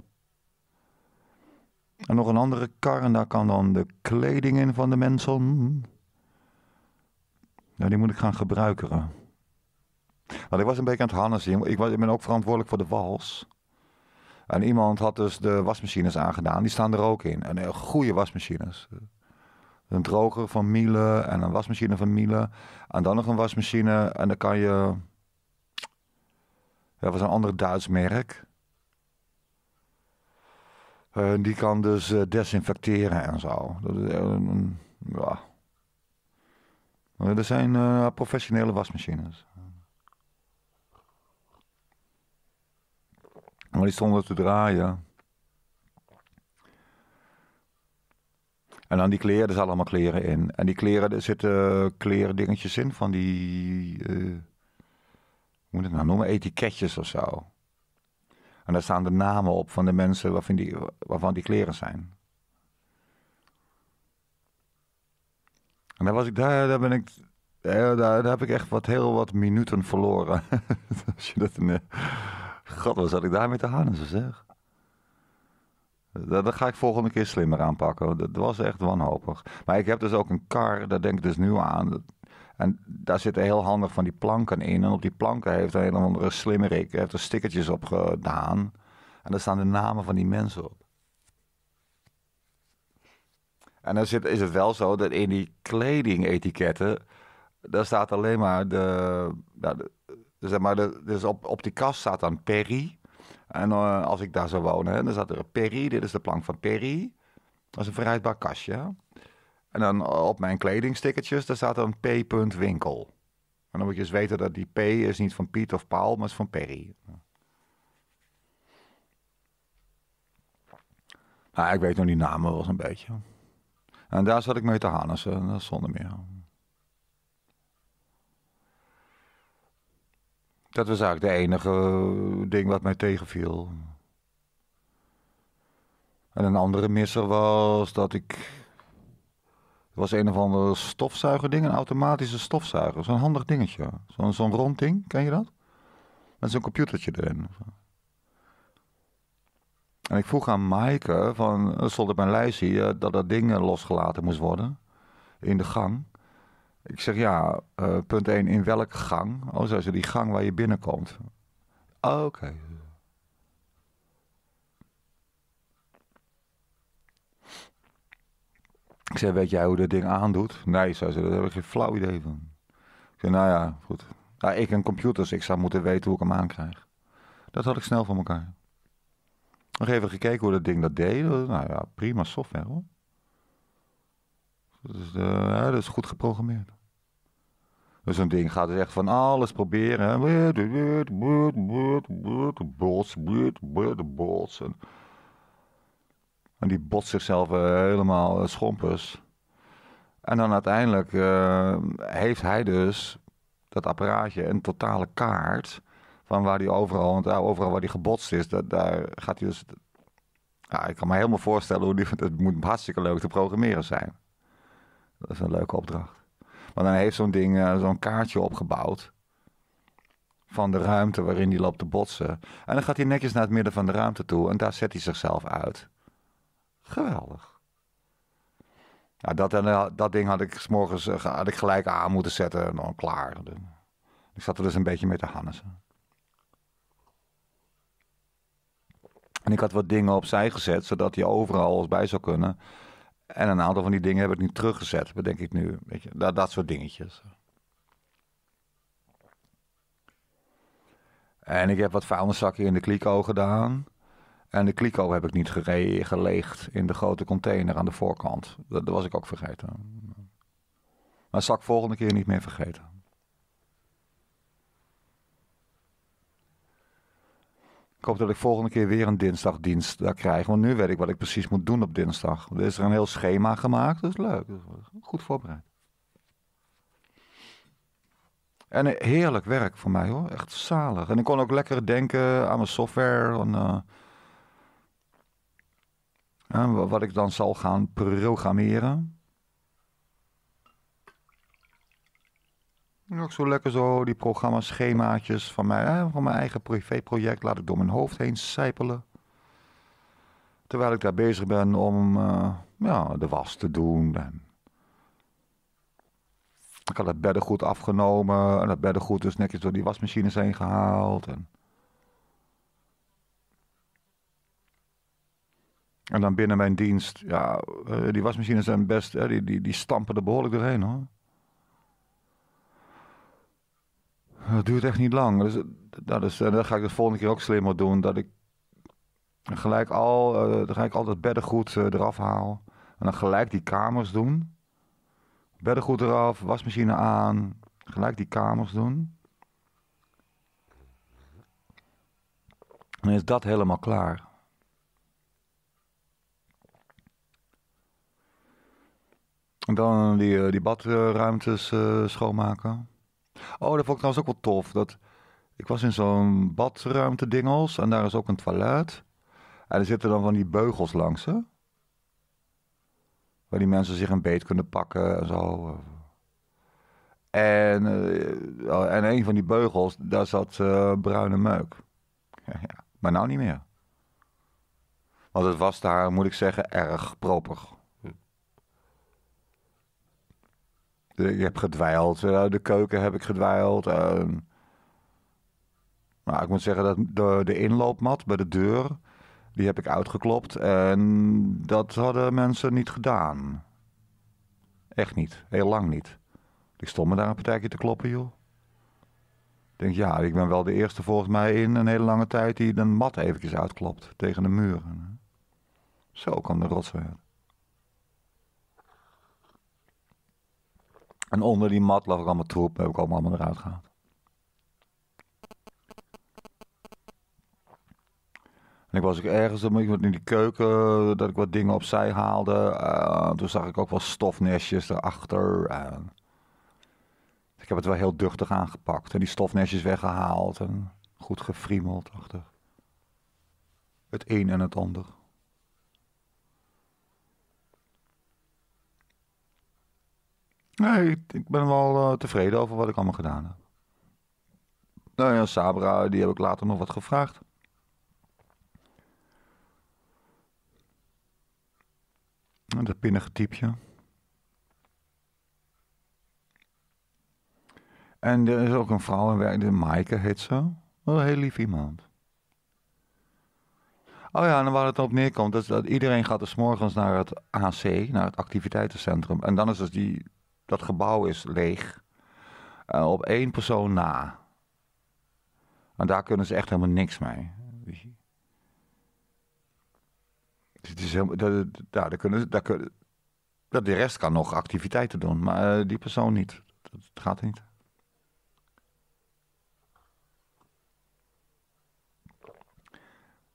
En nog een andere kar en daar kan dan de kleding in van de mensen. Nou, die moet ik gaan gebruiken. Want ik was een beetje aan het harnessen. Ik, was, ik ben ook verantwoordelijk voor de wals. En iemand had dus de wasmachines aangedaan. Die staan er ook in. En eh, goede wasmachines. Een droger van Miele en een wasmachine van Miele. En dan nog een wasmachine. En dan kan je... Dat was een ander Duits merk. En eh, die kan dus eh, desinfecteren en zo. Dat is, ja, er zijn eh, professionele wasmachines. Maar die stonden te draaien. En dan die kleren, er allemaal kleren in. En die kleren, er zitten eh, kleren dingetjes in van die... Eh, hoe moet ik nou noemen? Etiketjes of zo. En daar staan de namen op van de mensen waarvan die, waarvan die kleren zijn. maar daar was ik daar, daar ben ik. Daar, daar heb ik echt wat heel wat minuten verloren. Als je dat in. Eh, God, wat zat ik daarmee te halen, ze zeg. Dat, ga ik volgende keer slimmer aanpakken. Dat was echt wanhopig. Maar ik heb dus ook een kar, daar denk ik dus nu aan. En daar zitten heel handig van die planken in. En op die planken heeft een hele andere slimmerik heeft er stickertjes op gedaan. En daar staan de namen van die mensen op. En dan is het wel zo dat in die kledingetiketten, daar staat alleen maar de, zeg maar, dus op, op die kast staat dan Perry. En eh, als ik daar zou wonen, dan staat er Perry, dit is de plank van Perry. Dat is een verrijdbaar kastje. En dan eh, op mijn kledingstickertjes, daar staat dan winkel. En dan moet je eens dus weten dat die P is niet van Piet of Paul, maar is van Perry. Nou, ik weet nog die namen wel eens een beetje. En daar zat ik mee te dat zonder meer. Dat was eigenlijk de enige eh, ding wat mij tegenviel. En een andere misser was dat ik. Er was een of andere stofzuigerding, een automatische stofzuiger. Zo'n handig dingetje. Zo'n zo'n rond ding, ken je dat? Met zo'n computertje erin. En ik vroeg aan Maaike, van, er stond op mijn lijstje uh, dat dat ding losgelaten moest worden in de gang. Ik zeg ja, eh, punt 1, in welke gang? Oh, zei ze, die gang waar je binnenkomt. Oh, oké. Ik zei, weet jij hoe dat ding aandoet? Nee, zei ze, daar heb ik geen flauw idee van. Ik zei, nou ja, goed. Nou, ik en computers, ik zou moeten weten hoe ik hem aankrijg. Dat had ik snel voor elkaar. Nog even gekeken hoe dat ding dat deed. Nou ja, prima software hoor. Eh, dat is goed geprogrammeerd. Dus zo'n ding gaat dus echt van alles proberen. Bots, bots. En, en die botst zichzelf eh, helemaal eh, schompers. En dan uiteindelijk heeft hij dus dat apparaatje een totale kaart waar die overal, want overal waar hij gebotst is, dat, daar gaat hij dus. Ja, ik kan me helemaal voorstellen hoe die. Het moet hartstikke leuk te programmeren zijn. Dat is een leuke opdracht. Maar dan heeft zo'n ding eh, zo'n kaartje opgebouwd. Van de ruimte waarin hij loopt te botsen. En dan gaat hij netjes naar het midden van de ruimte toe. En daar zet hij zichzelf uit. Geweldig. dat, eh, dat ding had ik, s morgens, eh, had ik gelijk aan moeten zetten en dan klaar. Ik zat er dus een beetje mee te hannesen. En ik had wat dingen opzij gezet, zodat hij overal alles bij zou kunnen. En een aantal van die dingen heb ik nu teruggezet, bedenk ik nu. Weet je, dat, dat soort dingetjes. En ik heb wat vuilniszakken in de kliko gedaan. En de kliko heb ik niet geleegd in de grote container aan de voorkant. Dat, was ik ook vergeten. Maar zak volgende keer niet meer vergeten. Ik hoop dat ik volgende keer weer een dinsdagdienst daar krijg. Want nu weet ik wat ik precies moet doen op dinsdag. Er is er een heel schema gemaakt. Dat is leuk. goed voorbereid. En eh, heerlijk werk voor mij hoor. Echt zalig. En ik kon ook lekker denken aan mijn software. En, eh, en wat ik dan zal gaan programmeren. Ook zo lekker zo, die programma's, schemaatjes van, mij, eh, van mijn eigen privéproject laat ik door mijn hoofd heen sijpelen. Terwijl ik daar bezig ben om eh, ja, de was te doen. En ik had het beddengoed afgenomen en dat beddengoed dus netjes door die wasmachines heen gehaald. En, en dan binnen mijn dienst, ja, eh, die wasmachines zijn best, die, die, die stampen er behoorlijk doorheen hoor. dat duurt echt niet lang. Dus, nou, dat is, en eh, dat ga ik de volgende keer ook slimmer doen. Dat ik gelijk al, eh, dan ga ik altijd beddengoed uh, eraf haal. En dan gelijk die kamers doen. Beddengoed eraf, wasmachine aan. Gelijk die kamers doen. dan is dat helemaal klaar. En dan die, die badruimtes schoonmaken. Oh, dat vond ik trouwens ook wel tof. Dat, ik was in zo'n badruimte dingels en daar is ook een toilet. En er zitten dan van die beugels langs, Waar die mensen zich een beet kunnen pakken en zo. En, eh, oh, en een van die beugels, daar zat eh, bruine meuk. Maar nou niet meer. Want het was daar, moet ik zeggen, erg proper. Ik heb gedwijld. Eh, de keuken heb ik gedwijld. Ehm, maar ik moet zeggen dat de, de inloopmat bij de deur, die heb ik uitgeklopt. En dat hadden mensen niet gedaan. Echt niet. Heel lang niet. Ik stond me daar een partijtje te kloppen, joh. Ik denk, ja, ik ben wel de eerste volgens mij in een hele lange tijd die een mat eventjes uitklopt tegen de muren. Zo kan de rotzooi uit. En onder die mat lag ik allemaal troep, heb ik allemaal eruit gehaald. En ik was ook ergens in die keuken, eh, dat ik wat dingen opzij haalde. Eh, toen zag ik ook wel stofnestjes erachter. ik heb het wel heel duchtig aangepakt. En die stofnestjes weggehaald en goed gefriemeld achter. Het een en het ander. Nee, ik, ben wel eh, tevreden over wat ik allemaal gedaan heb. Nou ja, Sabra, die heb ik later nog wat gevraagd. Dat pinnige typeje. En er is ook een vrouw in werk, Maaike heet ze. een heel lief iemand. Oh ja, en waar het op neerkomt, dat, is dat iedereen gaat dus morgens naar het AC, naar het activiteitencentrum. En dan is dus die dat gebouw is leeg. Eh, op één persoon na. En daar kunnen ze echt helemaal niks mee. Dus het is helemaal, daar, daar kunnen, daar dat de rest kan nog activiteiten doen, maar eh, die persoon niet. Dat, dat gaat niet.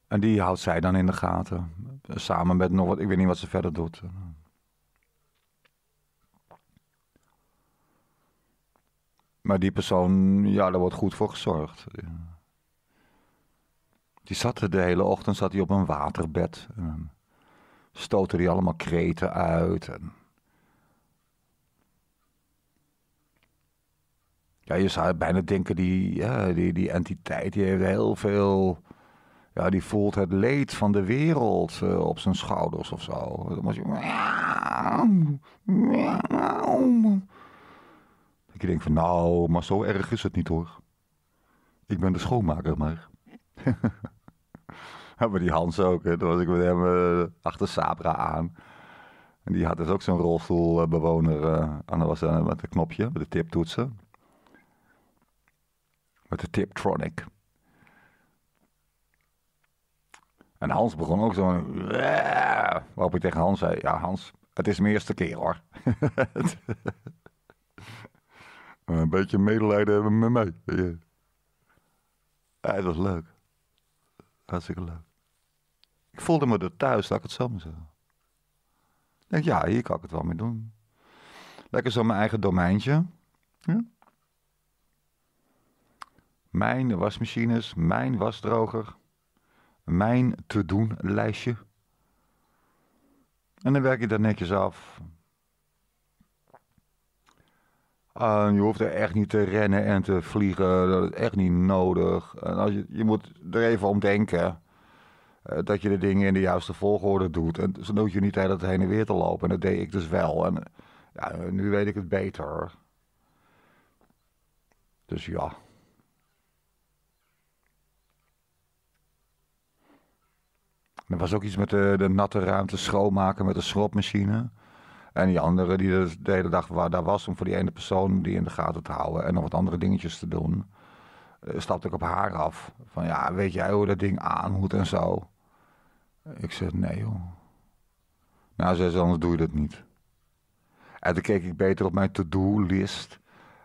En die houdt zij dan in de gaten. Samen met nog wat, ik weet niet wat ze verder doet. Maar die persoon, ja, daar wordt goed voor gezorgd. Die zat de hele ochtend zat hij op een waterbed. En stootte hij allemaal kreten uit. En... Ja, je zou bijna denken, die, ja, die, die entiteit die heeft heel veel... Ja, die voelt het leed van de wereld eh, op zijn schouders of zo. Dan was je... Ik denk van nou, maar zo erg is het niet hoor. Ik ben de schoonmaker maar. maar die Hans ook, hè. toen was ik met hem eh, achter Sabra aan. En die had dus ook zo'n rolstoelbewoner. Uh, en dat was dan met een knopje, met de tiptoetsen. Met de tiptronic. En Hans begon ook zo. Waarop ik tegen Hans zei: Ja, Hans, het is mijn eerste keer hoor. Eh, een beetje medelijden hebben met mij. Ja. dat was leuk. Hartstikke leuk. Ik voelde me er thuis, dat ik het zo maar zeggen. Ik denk, ja, hier kan ik het wel mee doen. Lekker zo mijn eigen domeintje. Ja? Mijn wasmachines, mijn wasdroger, mijn te-doen lijstje. En dan werk je dat netjes af. Ah, je hoeft er echt niet te rennen en te vliegen. Dat is echt niet nodig. En als je, je moet er even om denken eh, dat je de dingen in de juiste volgorde doet. En zo nood je niet de heen en weer te lopen. En dat deed ik dus wel. En ja, nu weet ik het beter. Dus ja. Er was ook iets met de, de natte ruimte schoonmaken met de schropmachine. En die andere die de hele dag waar, daar was om voor die ene persoon die in de gaten te houden en nog wat andere dingetjes te doen, eh, stapte ik op haar af. Van ja, weet jij hoe dat ding aan moet en zo? Ik zeg nee joh. Nou, zei ze, anders doe je dat niet. En toen keek ik beter op mijn to-do-list.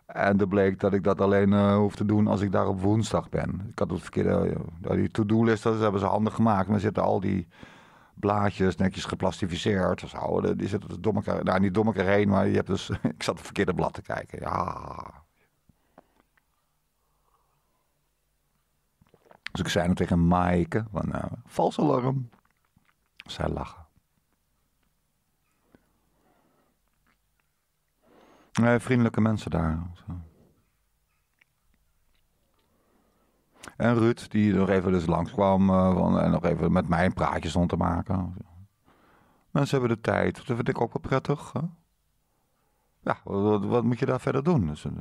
En toen bleek dat ik dat alleen eh, hoef te doen als ik daar op woensdag ben. Ik had het verkeerde. Eh, die to-do-list, hebben ze handig gemaakt. Maar zitten al die blaadjes netjes geplastificeerd. Zo, die zitten dus domme nou niet domme heen, maar je hebt dus, ik zat het verkeerde blad te kijken. Ja. Dus ik zei tegen Maaike, van uh, vals alarm. Zij lachen. Nee, eh, vriendelijke mensen daar. Zo. En Ruud, die nog even dus langskwam kwam eh, en nog even met mij een praatje stond te maken. Mensen hebben de tijd. Dat vind ik ook wel prettig. Hè? Ja, wat, wat, moet je daar verder doen? Dus, eh,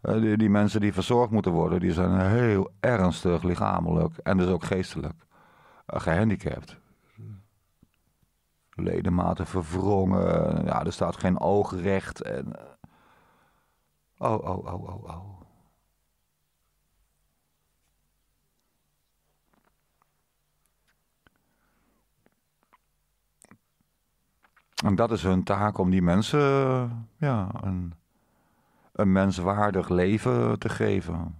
eh, die, die, mensen die verzorgd moeten worden, die zijn heel ernstig lichamelijk en dus ook geestelijk gehandicapt. Ledematen verwrongen, ja, er staat geen oog recht. En, oh, oh, oh, oh, oh. En dat is hun taak om die mensen ja, een, een menswaardig leven te geven.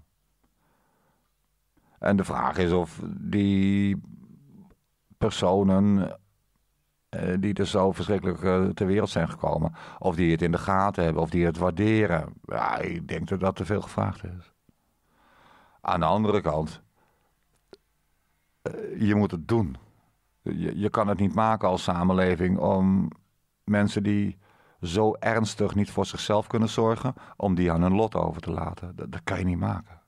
En de vraag is of die personen eh, die er dus zo verschrikkelijk eh, ter wereld zijn gekomen, of die het in de gaten hebben, of die het waarderen. Ja, ik denk dat dat te veel gevraagd is. Aan de andere kant, eh, je moet het doen. Je, je kan het niet maken als samenleving om mensen die zo ernstig niet voor zichzelf kunnen zorgen, om die aan hun lot over te laten. Dat, kan je niet maken.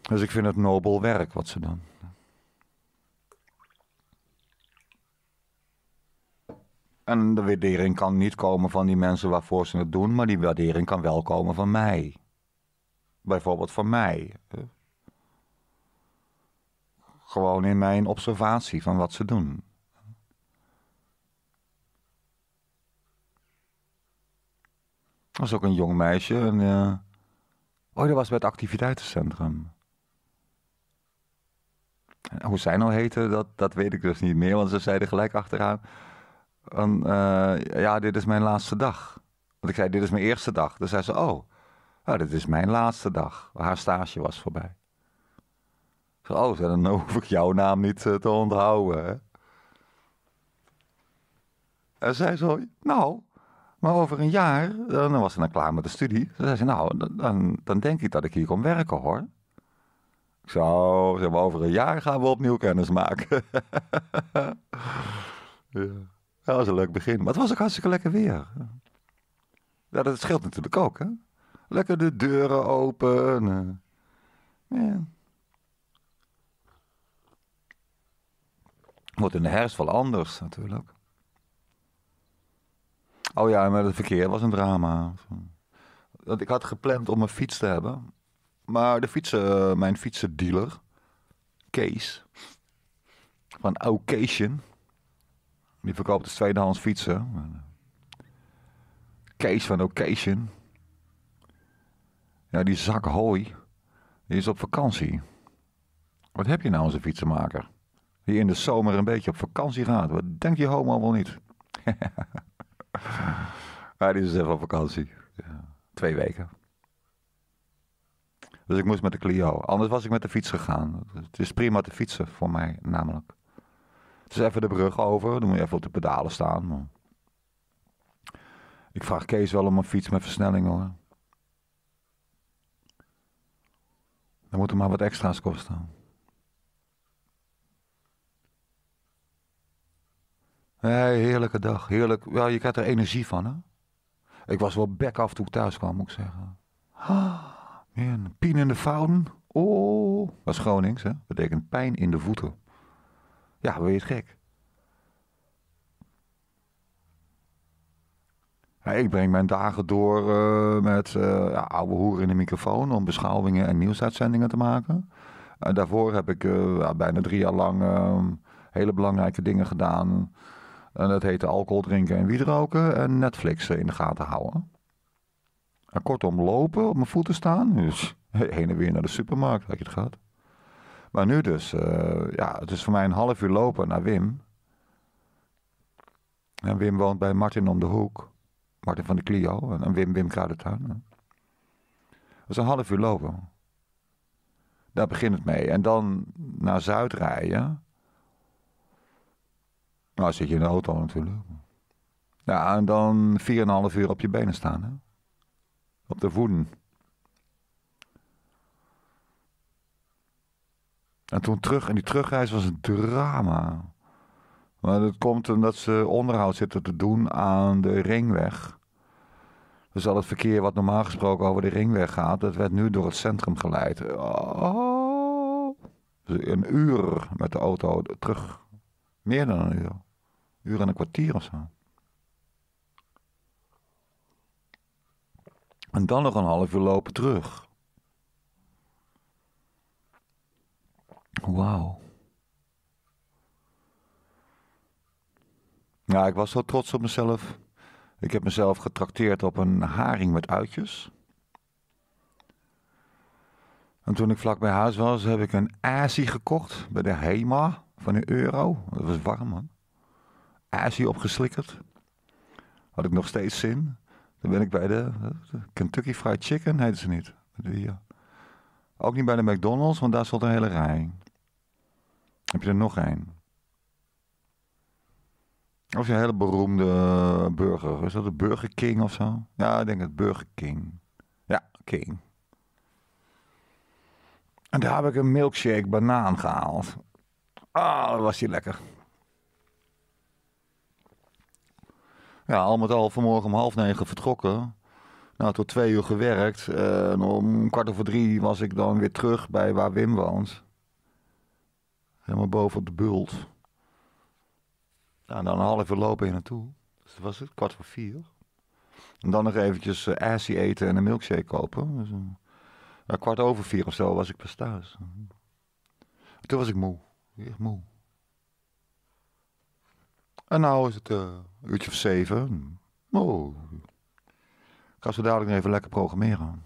Dus ik vind het nobel werk wat ze doen. En de waardering kan niet komen van die mensen waarvoor ze het doen, maar die waardering kan wel komen van mij. Bijvoorbeeld van mij. Gewoon in mijn observatie van wat ze doen. Er was ook een jong meisje. En, uh... Oh, dat was bij het activiteitencentrum. En hoe zij nou heette, dat, dat weet ik dus niet meer. Want ze zeiden gelijk achteraan... Eh, ja, dit is mijn laatste dag. Want ik zei, dit is mijn eerste dag. Dan zei ze, oh, oh dit is mijn laatste dag. Haar stage was voorbij. Oh, dan hoef ik jouw naam niet eh, te onthouden. En zei zo, nou, maar over een jaar, dan was ze dan klaar met de studie. Ze zei ze, nou, dan, dan denk ik dat ik hier kom werken hoor. Ik zou, zei maar, oh, over een jaar gaan we opnieuw kennis maken. ja. Dat was een leuk begin. Maar het was ook hartstikke lekker weer. Ja, dat scheelt natuurlijk ook, hè? Lekker de deuren open. Eh, ja. wordt in de herfst wel anders natuurlijk. Oh ja, maar het verkeer was een drama. Want ik had gepland om een fiets te hebben. Maar de fietsen, eh, mijn fietsendealer, Kees, van Occasion, die verkoopt dus tweedehands fietsen. Kees van Occasion. Ja, die zak hooi, die is op vakantie. Wat heb je nou als een fietsenmaker? die in de zomer een beetje op vakantie gaat. Wat denkt die homo wel niet? ja, die is even op vakantie. Ja. Twee weken. Dus ik moest met de Clio. Anders was ik met de fiets gegaan. Het is prima te fietsen voor mij namelijk. Het is even de brug over. Dan moet je even op de pedalen staan. Maar... Ik vraag Kees wel om een fiets met versnelling hoor. Dan moet het maar wat extra's kosten. Nee, heerlijke dag, heerlijk. Wel, je krijgt er energie van, hè? Ik was wel bek af toen ik thuis kwam, moet ik zeggen. Ah, man, pijn in de fouten. Oh, dat is Gronings, hè? Betekent pijn in de voeten. Ja, weet je het gek? ik breng mijn dagen door eh, met uh, ja, oude hoeren in de microfoon om beschouwingen en nieuwsuitzendingen te maken. Uh, daarvoor heb ik eh, bijna drie jaar lang ehm, hele belangrijke dingen gedaan. En dat heette alcohol drinken en wie roken en Netflix in de gaten houden. En kortom, lopen, op mijn voeten staan. Dus heen en weer naar de supermarkt, had je het gehad. Maar nu dus, eh, ja, het is voor mij een half uur lopen naar Wim. En Wim woont bij Martin om de hoek. Martin van de Clio en Wim, Wim Kruidentuin. Dat is een half uur lopen. Daar begint het mee. En dan naar Zuid rijden. Nou, zit je in de auto natuurlijk. Ja, en dan 4,5 uur op je benen staan. Hè? Op de voeten. En toen terug, en die terugreis was een drama. Maar dat komt omdat ze onderhoud zitten te doen aan de ringweg. Dus al het verkeer wat normaal gesproken over de ringweg gaat, dat werd nu door het centrum geleid. Oh. Dus een uur met de auto terug meer dan een uur. Een uur en een kwartier of zo. En dan nog een half uur lopen terug. Wauw. Ja, ik was zo trots op mezelf. Ik heb mezelf getrakteerd op een haring met uitjes. En toen ik vlak bij huis was, heb ik een Azi gekocht bij de HEMA van een euro. Dat was warm, man. Azië opgeslikkerd. Had ik nog steeds zin. Dan ben ik bij de, Kentucky Fried Chicken, heette ze niet. Ook niet bij de McDonald's, want daar stond een hele rij. Heb je er nog één? Of een hele beroemde eh, burger. Is dat de Burger King of zo? Ja, ik denk het Burger King. Ja, King. En daar heb ik een milkshake banaan gehaald. Ah, was hij lekker. Ja, al met al vanmorgen om half negen vertrokken. Nou, tot twee uur gewerkt. Eh, en om kwart over drie was ik dan weer terug bij waar Wim woont. Helemaal boven op de bult. Nou, dan een half uur lopen hier naartoe. Dus dat was het, kwart voor vier. En dan nog eventjes uh, eten en een milkshake kopen. Dus, eh, nou, kwart over vier of zo was ik pas thuis. toen was ik moe. Ik moe. En nou is het eh, een uurtje of zeven. Moe. Hm. Oh. Ik ga zo dadelijk even lekker programmeren.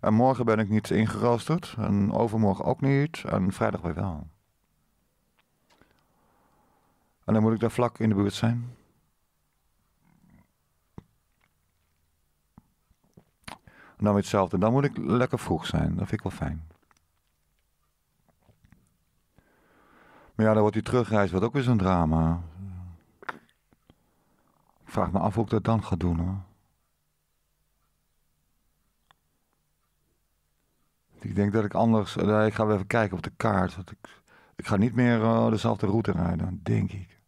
En morgen ben ik niet ingeroosterd. En overmorgen ook niet. En vrijdag weer wel. En dan moet ik daar vlak in de buurt zijn. En dan weer hetzelfde. En dan moet ik lekker vroeg zijn. Dat vind ik wel fijn. Maar ja, dan wordt die terugreis Wat ook weer zo'n drama. Ik vraag me af hoe ik dat dan ga doen hoor. Ik denk dat ik anders. Eh, ik ga even kijken op de kaart. ik, ik ga niet meer eh, dezelfde route rijden, denk ik.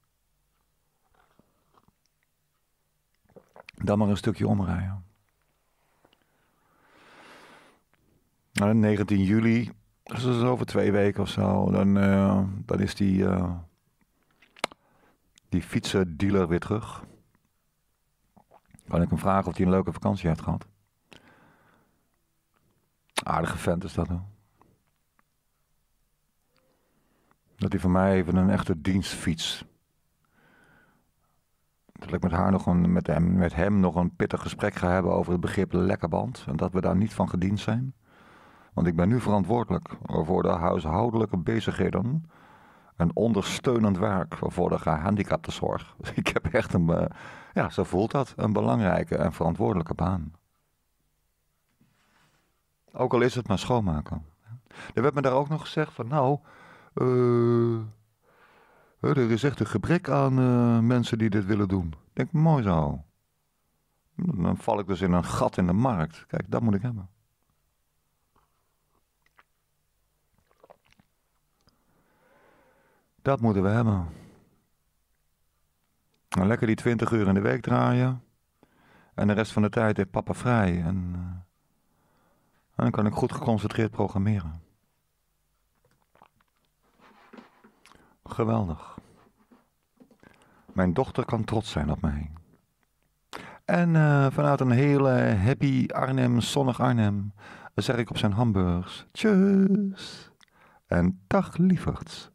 Dan maar een stukje omrijden. Nou, 19 juli dus dat over twee weken of zo. Dan, eh, dan is die, eh, die fietsendealer weer terug. Kan ik hem vragen of hij een leuke vakantie heeft gehad? Aardige vent is dat hoor. Dat hij van mij even een echte dienstfiets. Dat ik met, haar nog een, met, hem, met hem nog een pittig gesprek ga hebben over het begrip lekkerband. En dat we daar niet van gediend zijn. Want ik ben nu verantwoordelijk voor de huishoudelijke bezigheden en ondersteunend werk voor de gehandicaptenzorg. ik heb echt een, eh, ja, ze voelt dat, een belangrijke en verantwoordelijke baan. Ook al is het maar schoonmaken. Er werd me daar ook nog gezegd van, nou, eh, eh, er is echt een gebrek aan mensen die dit willen doen. Ik denk, mooi zo. Dan val ik dus in een gat in de markt. Kijk, dat moet ik hebben. Dat moeten we hebben. En nou, lekker die 20 uur in de week draaien. En de rest van de tijd heeft papa vrij. Eh, en, dan kan ik goed geconcentreerd programmeren. Geweldig. Mijn dochter kan trots zijn op mij. En eh, vanuit een hele happy Arnhem, zonnig Arnhem, zeg ik op zijn hamburgers. Tjus. En dag lieverds.